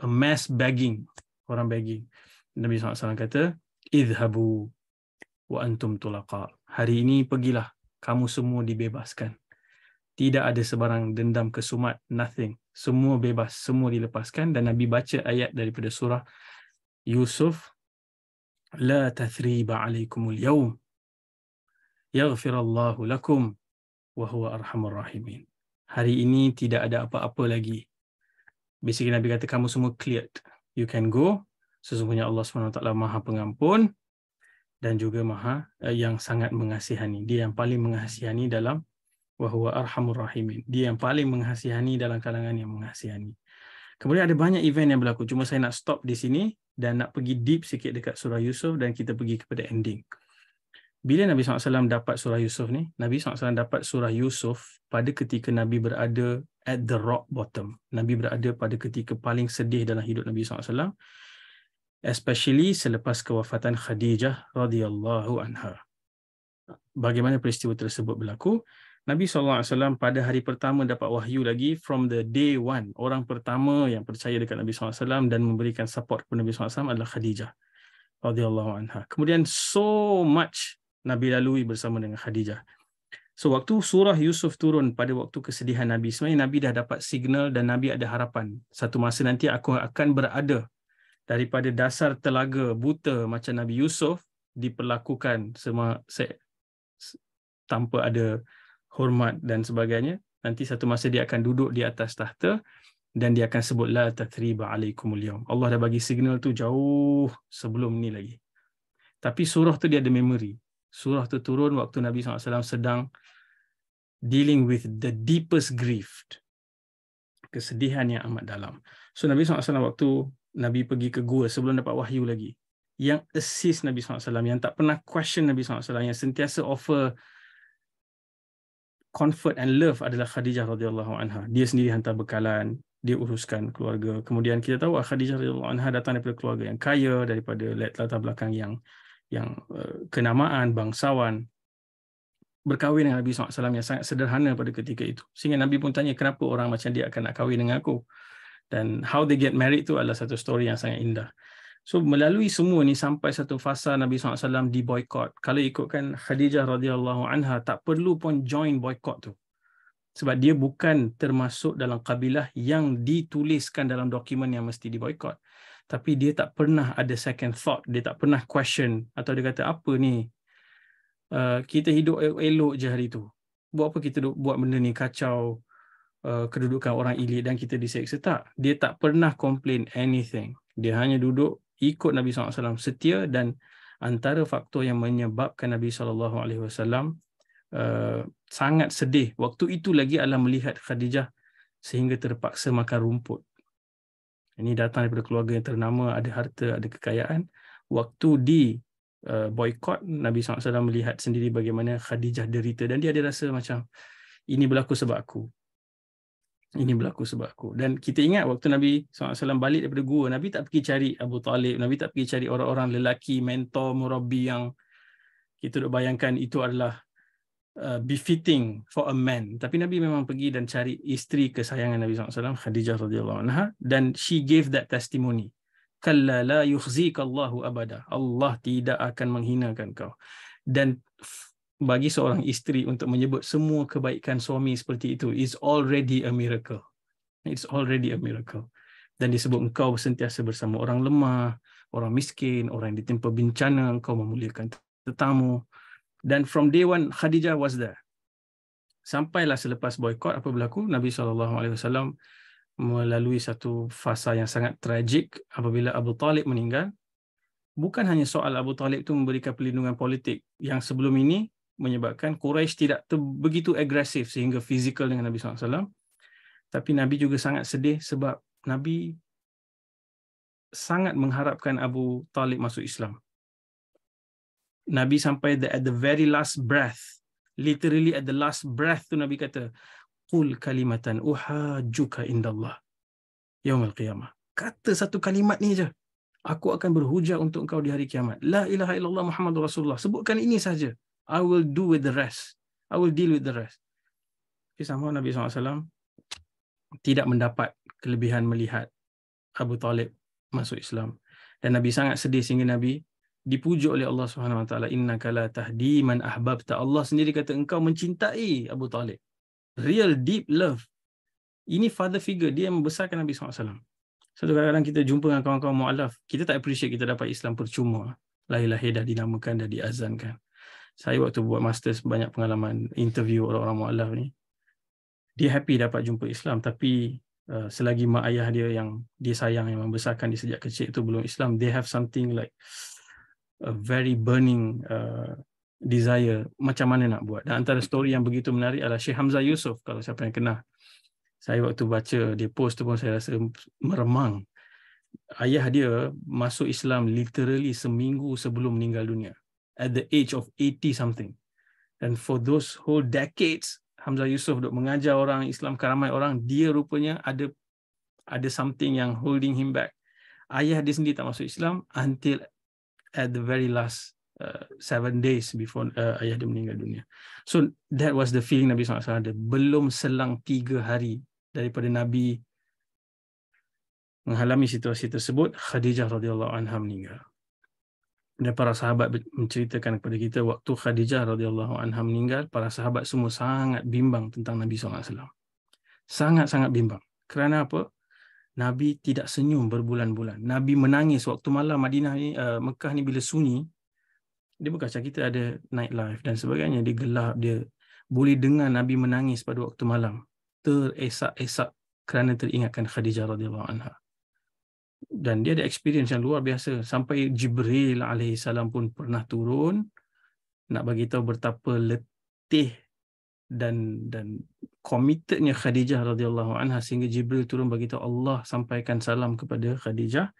a mass begging orang begging Nabi SAW kata idhabu wa antum tulaqa hari ini pergilah kamu semua dibebaskan tidak ada sebarang dendam kesumat nothing semua bebas semua dilepaskan dan nabi baca ayat daripada surah Yusuf la tathriba alaikumul yawm yaghfirullahu lakum wa huwa arhamur rahimin hari ini tidak ada apa-apa lagi basically nabi kata kamu semua cleared you can go sesungguhnya Allah SWT maha pengampun dan juga maha eh, yang sangat mengasihani dia yang paling mengasihani dalam wahuwa arhamur rahimin. Dia yang paling mengasihani dalam kalangan yang mengasihani. Kemudian ada banyak event yang berlaku. Cuma saya nak stop di sini dan nak pergi deep sikit dekat surah Yusuf dan kita pergi kepada ending. Bila Nabi SAW dapat surah Yusuf ni? Nabi SAW dapat surah Yusuf pada ketika Nabi berada at the rock bottom. Nabi berada pada ketika paling sedih dalam hidup Nabi SAW. Especially selepas kewafatan Khadijah radhiyallahu anha. Bagaimana peristiwa tersebut berlaku? Nabi SAW pada hari pertama dapat wahyu lagi from the day one. Orang pertama yang percaya dekat Nabi SAW dan memberikan support kepada Nabi SAW adalah Khadijah. Radiyallahu anha. Kemudian so much Nabi lalui bersama dengan Khadijah. So waktu surah Yusuf turun pada waktu kesedihan Nabi, sebenarnya Nabi dah dapat signal dan Nabi ada harapan. Satu masa nanti aku akan berada daripada dasar telaga buta macam Nabi Yusuf diperlakukan semua se- tanpa ada hormat dan sebagainya nanti satu masa dia akan duduk di atas tahta dan dia akan sebut la tathriba alaikumul yaum Allah dah bagi signal tu jauh sebelum ni lagi tapi surah tu dia ada memory surah tu turun waktu Nabi SAW sedang dealing with the deepest grief kesedihan yang amat dalam so Nabi SAW waktu Nabi pergi ke gua sebelum dapat wahyu lagi yang assist Nabi SAW yang tak pernah question Nabi SAW yang sentiasa offer comfort and love adalah Khadijah radhiyallahu anha. Dia sendiri hantar bekalan, dia uruskan keluarga. Kemudian kita tahu ah, Khadijah radhiyallahu anha datang daripada keluarga yang kaya daripada latar belakang yang yang uh, kenamaan bangsawan berkahwin dengan Nabi SAW yang sangat sederhana pada ketika itu. Sehingga Nabi pun tanya, kenapa orang macam dia akan nak kahwin dengan aku? Dan how they get married itu adalah satu story yang sangat indah. So melalui semua ni sampai satu fasa Nabi SAW di boycott. Kalau ikutkan Khadijah radhiyallahu anha tak perlu pun join boycott tu. Sebab dia bukan termasuk dalam kabilah yang dituliskan dalam dokumen yang mesti di boycott. Tapi dia tak pernah ada second thought. Dia tak pernah question. Atau dia kata, apa ni? Uh, kita hidup elok je hari tu. Buat apa kita buat benda ni kacau uh, kedudukan orang elit dan kita diseksa? Tak. Dia tak pernah complain anything. Dia hanya duduk ikut Nabi SAW setia dan antara faktor yang menyebabkan Nabi SAW uh, eh, sangat sedih. Waktu itu lagi Allah melihat Khadijah sehingga terpaksa makan rumput. Ini datang daripada keluarga yang ternama, ada harta, ada kekayaan. Waktu di uh, eh, boykot, Nabi SAW melihat sendiri bagaimana Khadijah derita dan dia ada rasa macam ini berlaku sebab aku ini berlaku sebab aku. Dan kita ingat waktu Nabi SAW balik daripada gua, Nabi tak pergi cari Abu Talib, Nabi tak pergi cari orang-orang lelaki, mentor, murabi yang kita duk bayangkan itu adalah uh, befitting for a man. Tapi Nabi memang pergi dan cari isteri kesayangan Nabi SAW, Khadijah radhiyallahu anha, dan she gave that testimony. Kalla la yukhzika Allahu abada. Allah tidak akan menghinakan kau. Dan bagi seorang isteri untuk menyebut semua kebaikan suami seperti itu is already a miracle. It's already a miracle. Dan disebut engkau sentiasa bersama orang lemah, orang miskin, orang yang ditimpa bencana, engkau memuliakan tetamu. Dan from day one, Khadijah was there. Sampailah selepas boycott apa berlaku? Nabi SAW melalui satu fasa yang sangat tragik apabila Abu Talib meninggal. Bukan hanya soal Abu Talib itu memberikan perlindungan politik yang sebelum ini menyebabkan Quraisy tidak begitu agresif sehingga fizikal dengan Nabi SAW. Tapi Nabi juga sangat sedih sebab Nabi sangat mengharapkan Abu Talib masuk Islam. Nabi sampai the, at the very last breath, literally at the last breath tu Nabi kata, Qul kalimatan uha uhajuka indallah. Al qiyamah. Kata satu kalimat ni aja, Aku akan berhujah untuk engkau di hari kiamat. La ilaha illallah Muhammadur Rasulullah. Sebutkan ini saja. I will do with the rest. I will deal with the rest. Tapi somehow Nabi SAW tidak mendapat kelebihan melihat Abu Talib masuk Islam. Dan Nabi sangat sedih sehingga Nabi dipuji oleh Allah Subhanahu Wa Taala innaka kala tahdi man ta Allah sendiri kata engkau mencintai Abu Talib real deep love ini father figure dia yang membesarkan Nabi SAW satu kadang-kadang kita jumpa dengan kawan-kawan mu'alaf kita tak appreciate kita dapat Islam percuma lahir-lahir dah dinamakan dah diazankan saya waktu buat master banyak pengalaman interview orang-orang mualaf ni dia happy dapat jumpa Islam tapi uh, selagi mak ayah dia yang dia sayang yang membesarkan dia sejak kecil itu belum Islam they have something like a very burning uh, desire macam mana nak buat dan antara story yang begitu menarik adalah Syekh Hamzah Yusof kalau siapa yang kenal saya waktu baca dia post tu pun saya rasa meremang ayah dia masuk Islam literally seminggu sebelum meninggal dunia at the age of 80 something. And for those whole decades, Hamzah Yusof dok mengajar orang Islam, karamai orang, dia rupanya ada ada something yang holding him back. Ayah dia sendiri tak masuk Islam until at the very last uh, seven days before uh, ayah dia meninggal dunia. So that was the feeling Nabi SAW ada. Belum selang tiga hari daripada Nabi mengalami situasi tersebut, Khadijah radhiyallahu anha meninggal para sahabat menceritakan kepada kita waktu Khadijah radhiyallahu anha meninggal para sahabat semua sangat bimbang tentang Nabi SAW sangat-sangat bimbang kerana apa Nabi tidak senyum berbulan-bulan Nabi menangis waktu malam Madinah ni uh, Mekah ni bila sunyi dia bukan macam kita ada night life dan sebagainya dia gelap dia boleh dengar Nabi menangis pada waktu malam teresak-esak kerana teringatkan Khadijah radhiyallahu anha dan dia ada experience yang luar biasa sampai Jibril alaihissalam pun pernah turun nak bagi tahu betapa letih dan dan komitednya Khadijah radhiyallahu anha sehingga Jibril turun bagi tahu Allah sampaikan salam kepada Khadijah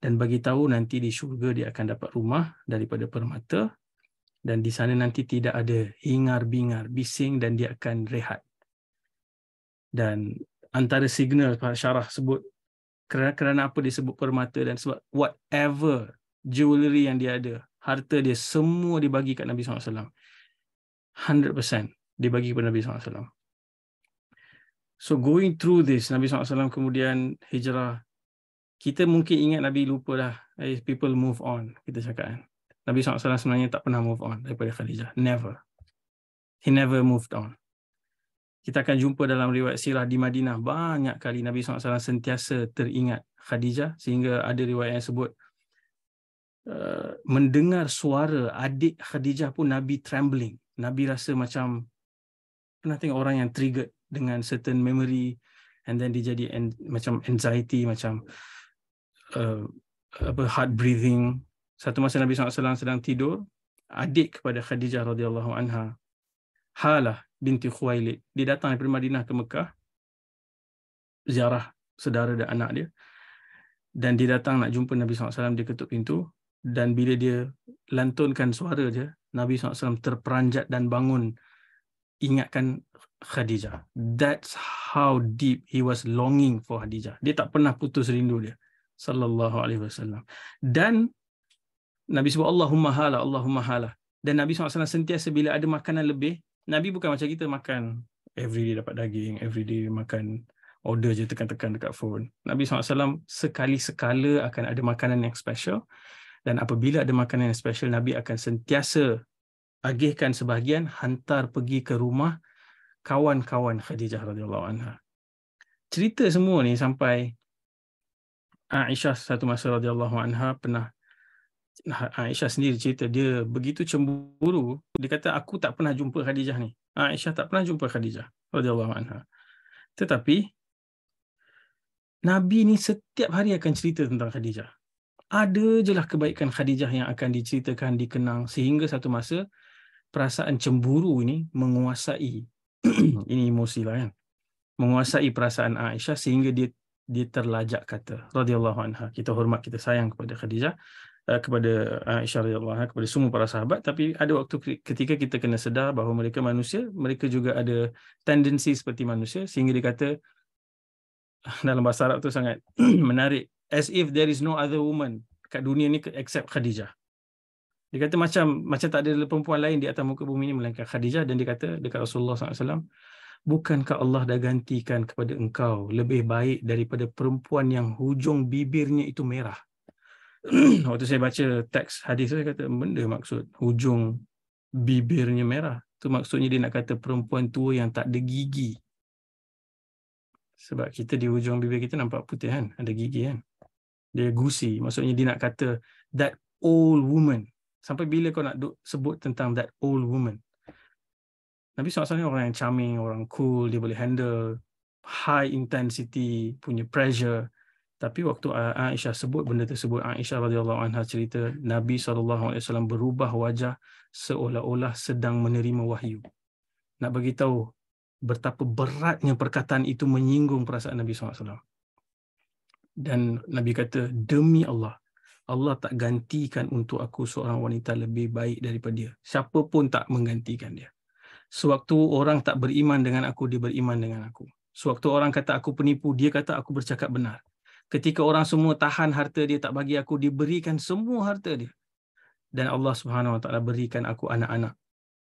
dan bagi tahu nanti di syurga dia akan dapat rumah daripada permata dan di sana nanti tidak ada hingar bingar bising dan dia akan rehat dan antara signal Pak Syarah sebut kerana, kerana apa dia sebut permata dan sebab whatever jewelry yang dia ada, harta dia semua dibagi kat Nabi SAW. 100% dibagi kepada Nabi SAW. So going through this, Nabi SAW kemudian hijrah. Kita mungkin ingat Nabi lupa dah. Eh, people move on, kita cakap kan. Nabi SAW sebenarnya tak pernah move on daripada Khadijah. Never. He never moved on kita akan jumpa dalam riwayat sirah di Madinah banyak kali Nabi SAW sentiasa teringat Khadijah sehingga ada riwayat yang sebut uh, mendengar suara adik Khadijah pun Nabi trembling. Nabi rasa macam pernah tengok orang yang triggered dengan certain memory and then dia jadi an, macam anxiety, macam uh, apa heart breathing. Satu masa Nabi SAW sedang tidur, adik kepada Khadijah radhiyallahu anha halah binti Khuwailid. Dia datang dari Madinah ke Mekah ziarah sedara dan anak dia. Dan dia datang nak jumpa Nabi SAW, dia ketuk pintu. Dan bila dia lantunkan suara dia, Nabi SAW terperanjat dan bangun ingatkan Khadijah. That's how deep he was longing for Khadijah. Dia tak pernah putus rindu dia. Sallallahu alaihi wasallam. Dan Nabi SAW Allahumma hala, Allahumma hala. Dan Nabi SAW sentiasa bila ada makanan lebih, Nabi bukan macam kita makan every day dapat daging, every day makan order je tekan-tekan dekat phone. Nabi SAW sekali sekala akan ada makanan yang special dan apabila ada makanan yang special Nabi akan sentiasa agihkan sebahagian hantar pergi ke rumah kawan-kawan Khadijah radhiyallahu anha. Cerita semua ni sampai Aisyah satu masa radhiyallahu anha pernah Ah, Aisyah sendiri cerita dia begitu cemburu dia kata aku tak pernah jumpa Khadijah ni ah, Aisyah tak pernah jumpa Khadijah radhiyallahu anha tetapi Nabi ni setiap hari akan cerita tentang Khadijah ada jelah kebaikan Khadijah yang akan diceritakan dikenang sehingga satu masa perasaan cemburu ini menguasai ini emosi lah kan menguasai perasaan Aisyah sehingga dia dia terlajak kata radhiyallahu anha kita hormat kita sayang kepada Khadijah Eh, kepada eh, Aisyah radhiyallahu kepada semua para sahabat tapi ada waktu ketika kita kena sedar bahawa mereka manusia mereka juga ada tendensi seperti manusia sehingga dia kata dalam bahasa Arab tu sangat menarik as if there is no other woman kat dunia ni except Khadijah dia kata macam macam tak ada perempuan lain di atas muka bumi ni melainkan Khadijah dan dia kata dekat Rasulullah SAW Bukankah Allah dah gantikan kepada engkau lebih baik daripada perempuan yang hujung bibirnya itu merah? waktu saya baca teks hadis saya kata benda maksud hujung bibirnya merah tu maksudnya dia nak kata perempuan tua yang tak ada gigi sebab kita di hujung bibir kita nampak putih kan ada gigi kan dia gusi maksudnya dia nak kata that old woman sampai bila kau nak duk sebut tentang that old woman Nabi SAW ni orang yang charming, orang cool, dia boleh handle high intensity punya pressure. Tapi waktu Aisyah sebut benda tersebut, Aisyah radhiyallahu anha cerita Nabi saw berubah wajah seolah-olah sedang menerima wahyu. Nak bagi tahu betapa beratnya perkataan itu menyinggung perasaan Nabi saw. Dan Nabi kata demi Allah, Allah tak gantikan untuk aku seorang wanita lebih baik daripada dia. Siapa pun tak menggantikan dia. Sewaktu orang tak beriman dengan aku, dia beriman dengan aku. Sewaktu orang kata aku penipu, dia kata aku bercakap benar ketika orang semua tahan harta dia tak bagi aku diberikan semua harta dia dan Allah Subhanahu Wa Taala berikan aku anak-anak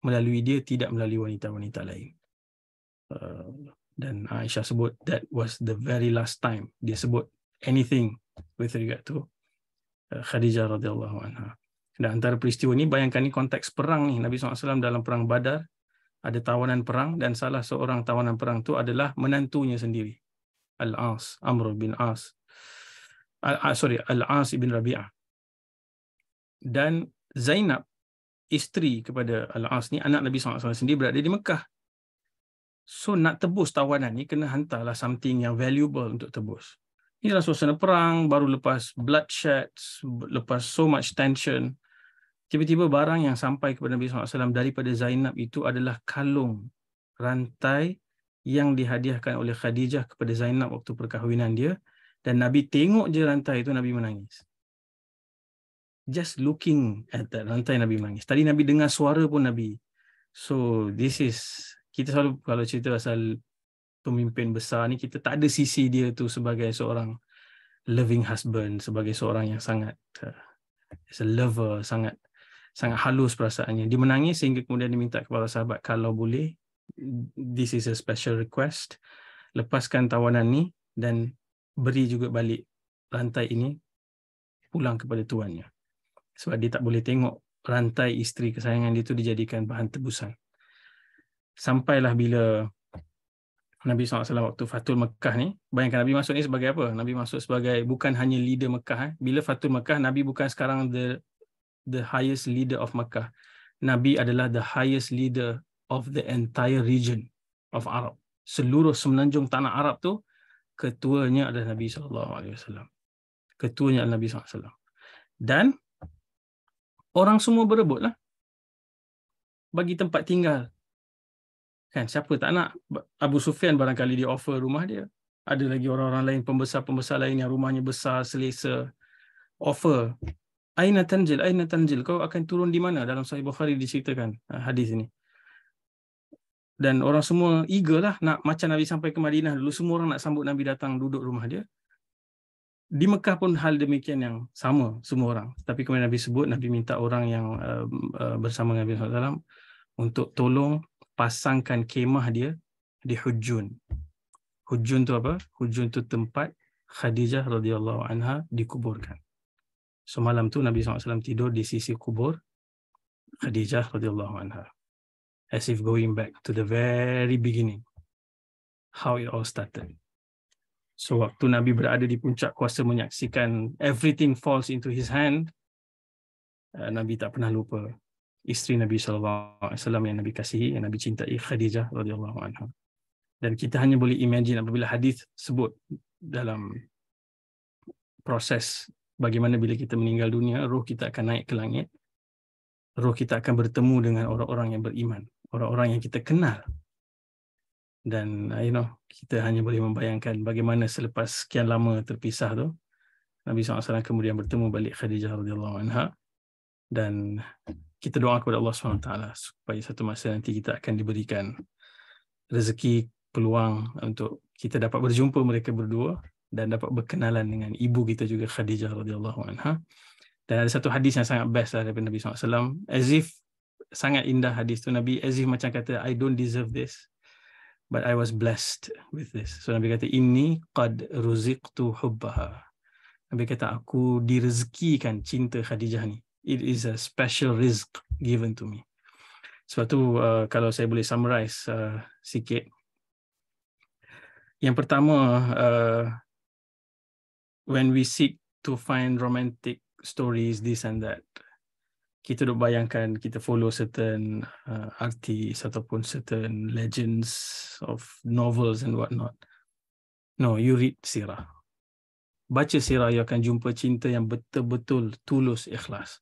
melalui dia tidak melalui wanita-wanita lain uh, dan Aisyah sebut that was the very last time dia sebut anything with regard to uh, Khadijah radhiyallahu anha dan antara peristiwa ini bayangkan ini konteks perang ni Nabi SAW dalam perang Badar ada tawanan perang dan salah seorang tawanan perang tu adalah menantunya sendiri Al-As Amr bin As uh, sorry Al-As bin Rabi'ah. Dan Zainab isteri kepada Al-As ni anak Nabi SAW sendiri berada di Mekah. So nak tebus tawanan ni kena hantarlah something yang valuable untuk tebus. Ini dalam suasana perang, baru lepas bloodshed, lepas so much tension. Tiba-tiba barang yang sampai kepada Nabi SAW daripada Zainab itu adalah kalung rantai yang dihadiahkan oleh Khadijah kepada Zainab waktu perkahwinan dia. Dan Nabi tengok je lantai itu, Nabi menangis. Just looking at that rantai Nabi menangis. Tadi Nabi dengar suara pun Nabi. So this is, kita selalu kalau cerita pasal pemimpin besar ni, kita tak ada sisi dia tu sebagai seorang loving husband, sebagai seorang yang sangat, uh, as a lover, sangat sangat halus perasaannya. Dia menangis sehingga kemudian diminta kepada sahabat, kalau boleh, this is a special request, lepaskan tawanan ni dan beri juga balik rantai ini pulang kepada tuannya. Sebab dia tak boleh tengok rantai isteri kesayangan dia itu dijadikan bahan tebusan. Sampailah bila Nabi SAW waktu Fatul Mekah ni, bayangkan Nabi masuk ni sebagai apa? Nabi masuk sebagai bukan hanya leader Mekah. Eh. Bila Fatul Mekah, Nabi bukan sekarang the the highest leader of Mekah. Nabi adalah the highest leader of the entire region of Arab. Seluruh semenanjung tanah Arab tu, ketuanya adalah Nabi sallallahu alaihi wasallam. Ketuanya adalah Nabi sallallahu alaihi wasallam. Dan orang semua berebutlah bagi tempat tinggal. Kan siapa tak nak Abu Sufyan barangkali dia offer rumah dia. Ada lagi orang-orang lain pembesar-pembesar lain yang rumahnya besar, selesa offer. Aina tanjil, aina tanjil. Kau akan turun di mana dalam Sahih Bukhari diceritakan uh, hadis ini dan orang semua eager lah nak macam Nabi sampai ke Madinah dulu semua orang nak sambut Nabi datang duduk rumah dia di Mekah pun hal demikian yang sama semua orang tapi kemudian Nabi sebut Nabi minta orang yang um, uh, bersama Nabi SAW untuk tolong pasangkan kemah dia di Hujun Hujun tu apa Hujun tu tempat Khadijah radhiyallahu anha dikuburkan semalam so, tu Nabi SAW tidur di sisi kubur Khadijah radhiyallahu anha as if going back to the very beginning, how it all started. So waktu Nabi berada di puncak kuasa menyaksikan everything falls into his hand, eh, Nabi tak pernah lupa isteri Nabi saw, Alaihi yang Nabi kasihi, yang Nabi cintai Khadijah radhiyallahu anha. Dan kita hanya boleh imagine apabila hadis sebut dalam proses bagaimana bila kita meninggal dunia, roh kita akan naik ke langit, roh kita akan bertemu dengan orang-orang yang beriman, orang-orang yang kita kenal. Dan uh, you know, kita hanya boleh membayangkan bagaimana selepas sekian lama terpisah tu Nabi SAW kemudian bertemu balik Khadijah radhiyallahu anha dan kita doa kepada Allah SWT supaya satu masa nanti kita akan diberikan rezeki peluang untuk kita dapat berjumpa mereka berdua dan dapat berkenalan dengan ibu kita juga Khadijah radhiyallahu anha dan ada satu hadis yang sangat best lah daripada Nabi SAW as if sangat indah hadis tu Nabi as if macam kata I don't deserve this but I was blessed with this. So Nabi kata ini qad ruziqtu hubbaha. Nabi kata aku direzekikan cinta Khadijah ni. It is a special rizq given to me. Sebab tu uh, kalau saya boleh summarize uh, sikit. Yang pertama uh, when we seek to find romantic stories this and that kita duk bayangkan kita follow certain uh, artis ataupun certain legends of novels and whatnot. No, you read sirah. Baca sirah, you akan jumpa cinta yang betul-betul tulus ikhlas.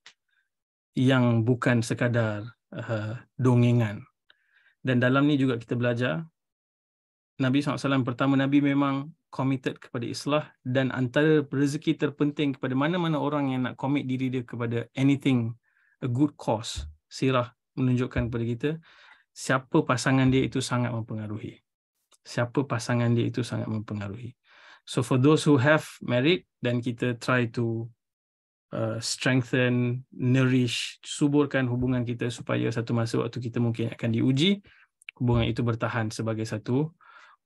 Yang bukan sekadar uh, dongengan. Dan dalam ni juga kita belajar, Nabi SAW pertama, Nabi memang committed kepada islah dan antara rezeki terpenting kepada mana-mana orang yang nak commit diri dia kepada anything a good cause. Sirah menunjukkan kepada kita siapa pasangan dia itu sangat mempengaruhi. Siapa pasangan dia itu sangat mempengaruhi. So for those who have married, then kita try to uh, strengthen, nourish, suburkan hubungan kita supaya satu masa waktu kita mungkin akan diuji, hubungan itu bertahan sebagai satu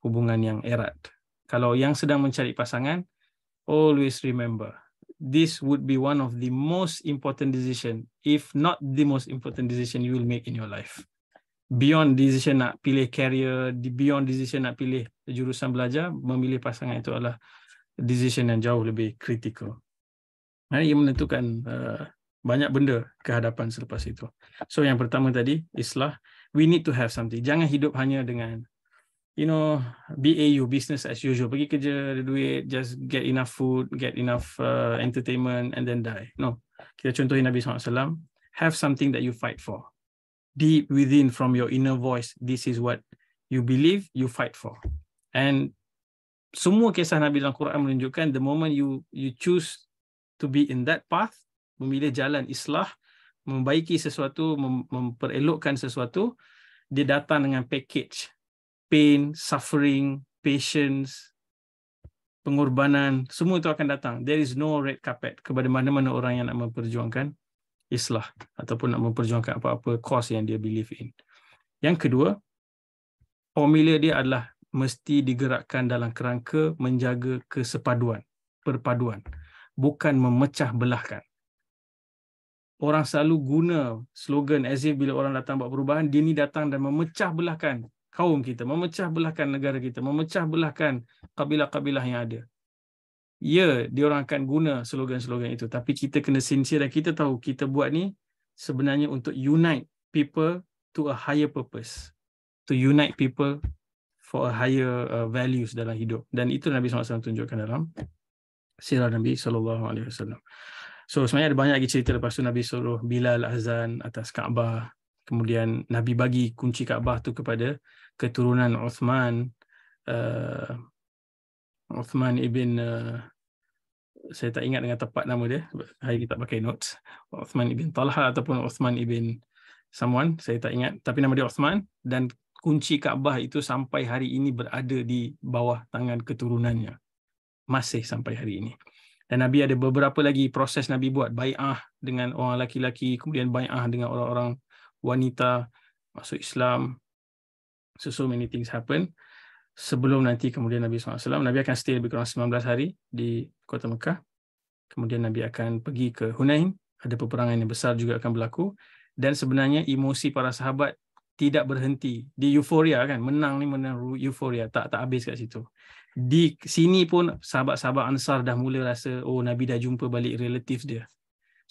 hubungan yang erat. Kalau yang sedang mencari pasangan, always remember, this would be one of the most important decision, if not the most important decision you will make in your life. Beyond decision nak pilih career, beyond decision nak pilih jurusan belajar, memilih pasangan itu adalah decision yang jauh lebih kritikal. Ini yang menentukan uh, banyak benda kehadapan selepas itu. So yang pertama tadi, islah. We need to have something. Jangan hidup hanya dengan you know, BAU, business as usual. Pergi kerja, ada duit, just get enough food, get enough uh, entertainment and then die. No. Kita contohin Nabi SAW, have something that you fight for. Deep within from your inner voice, this is what you believe, you fight for. And semua kisah Nabi dalam Quran menunjukkan the moment you you choose to be in that path, memilih jalan islah, membaiki sesuatu, mem- memperelokkan sesuatu, dia datang dengan package pain, suffering, patience, pengorbanan, semua itu akan datang. There is no red carpet kepada mana-mana orang yang nak memperjuangkan islah ataupun nak memperjuangkan apa-apa cause yang dia believe in. Yang kedua, formula dia adalah mesti digerakkan dalam kerangka menjaga kesepaduan, perpaduan, bukan memecah belahkan. Orang selalu guna slogan as if bila orang datang buat perubahan, dia ni datang dan memecah belahkan kaum kita, memecah belahkan negara kita, memecah belahkan kabilah-kabilah yang ada. Ya, diorang akan guna slogan-slogan itu. Tapi kita kena sincere dan kita tahu kita buat ni sebenarnya untuk unite people to a higher purpose. To unite people for a higher uh, values dalam hidup. Dan itu Nabi SAW tunjukkan dalam sirah Nabi SAW. So sebenarnya ada banyak lagi cerita lepas tu Nabi suruh Bilal azan atas Kaabah kemudian Nabi bagi kunci Kaabah tu kepada keturunan Uthman uh, Uthman ibn uh, saya tak ingat dengan tepat nama dia hari ini tak pakai notes Uthman ibn Talha ataupun Uthman ibn someone saya tak ingat tapi nama dia Uthman dan kunci Kaabah itu sampai hari ini berada di bawah tangan keturunannya masih sampai hari ini dan Nabi ada beberapa lagi proses Nabi buat bai'ah dengan orang lelaki-lelaki kemudian bai'ah dengan orang-orang wanita masuk Islam. So, so many things happen. Sebelum nanti kemudian Nabi SAW, Nabi akan stay lebih kurang 19 hari di kota Mekah. Kemudian Nabi akan pergi ke Hunain. Ada peperangan yang besar juga akan berlaku. Dan sebenarnya emosi para sahabat tidak berhenti. Di euforia kan, menang ni menang euforia. Tak tak habis kat situ. Di sini pun sahabat-sahabat Ansar dah mula rasa, oh Nabi dah jumpa balik relatif dia.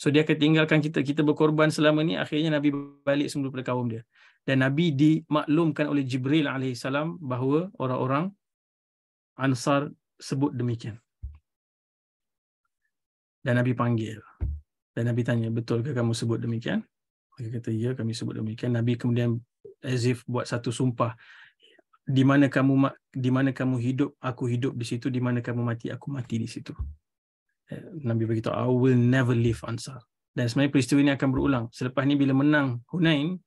So dia akan tinggalkan kita. Kita berkorban selama ni akhirnya Nabi balik semula kepada kaum dia. Dan Nabi dimaklumkan oleh Jibril AS bahawa orang-orang Ansar sebut demikian. Dan Nabi panggil. Dan Nabi tanya, betul ke kamu sebut demikian? Dia kata, ya kami sebut demikian. Nabi kemudian as if buat satu sumpah. Di mana kamu di mana kamu hidup, aku hidup di situ. Di mana kamu mati, aku mati di situ. Eh, Nabi beritahu, I will never leave Ansar. Dan sebenarnya peristiwa ini akan berulang. Selepas ini bila menang Hunain,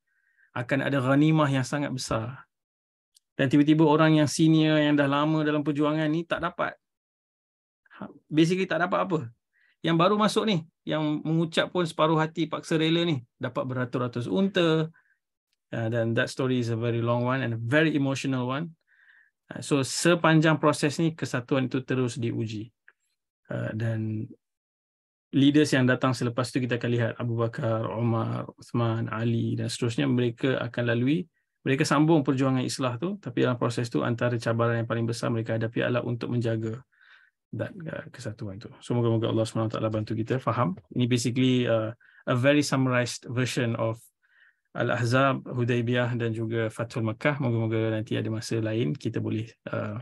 akan ada ghanimah yang sangat besar. Dan tiba-tiba orang yang senior, yang dah lama dalam perjuangan ni tak dapat. Ha, basically tak dapat apa. Yang baru masuk ni, yang mengucap pun separuh hati paksa rela ni, dapat beratus-ratus unta. Ya, dan that story is a very long one and a very emotional one. Ha, so sepanjang proses ni, kesatuan itu terus diuji. Uh, dan leaders yang datang selepas itu kita akan lihat Abu Bakar, Omar, Uthman, Ali dan seterusnya mereka akan lalui mereka sambung perjuangan islah tu tapi dalam proses tu antara cabaran yang paling besar mereka hadapi adalah untuk menjaga dan uh, kesatuan itu. Semoga-moga Allah SWT bantu kita faham. Ini basically uh, a very summarized version of Al-Ahzab, Hudaybiyah dan juga Fathul Makkah. Moga-moga nanti ada masa lain kita boleh uh,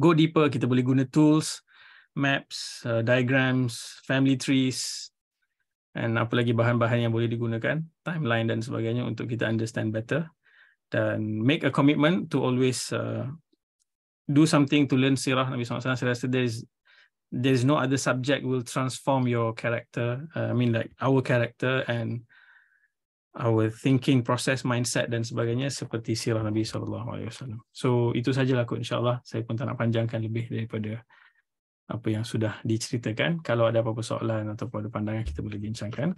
go deeper, kita boleh guna tools uh, maps, uh, diagrams, family trees dan apa lagi bahan-bahan yang boleh digunakan, timeline dan sebagainya untuk kita understand better dan make a commitment to always uh, do something to learn sirah Nabi SAW. Saya rasa there is, there is no other subject will transform your character, uh, I mean like our character and our thinking process, mindset dan sebagainya seperti sirah Nabi SAW. So itu sajalah kot insyaAllah. Saya pun tak nak panjangkan lebih daripada apa yang sudah diceritakan. Kalau ada apa-apa soalan ataupun ada pandangan, kita boleh bincangkan.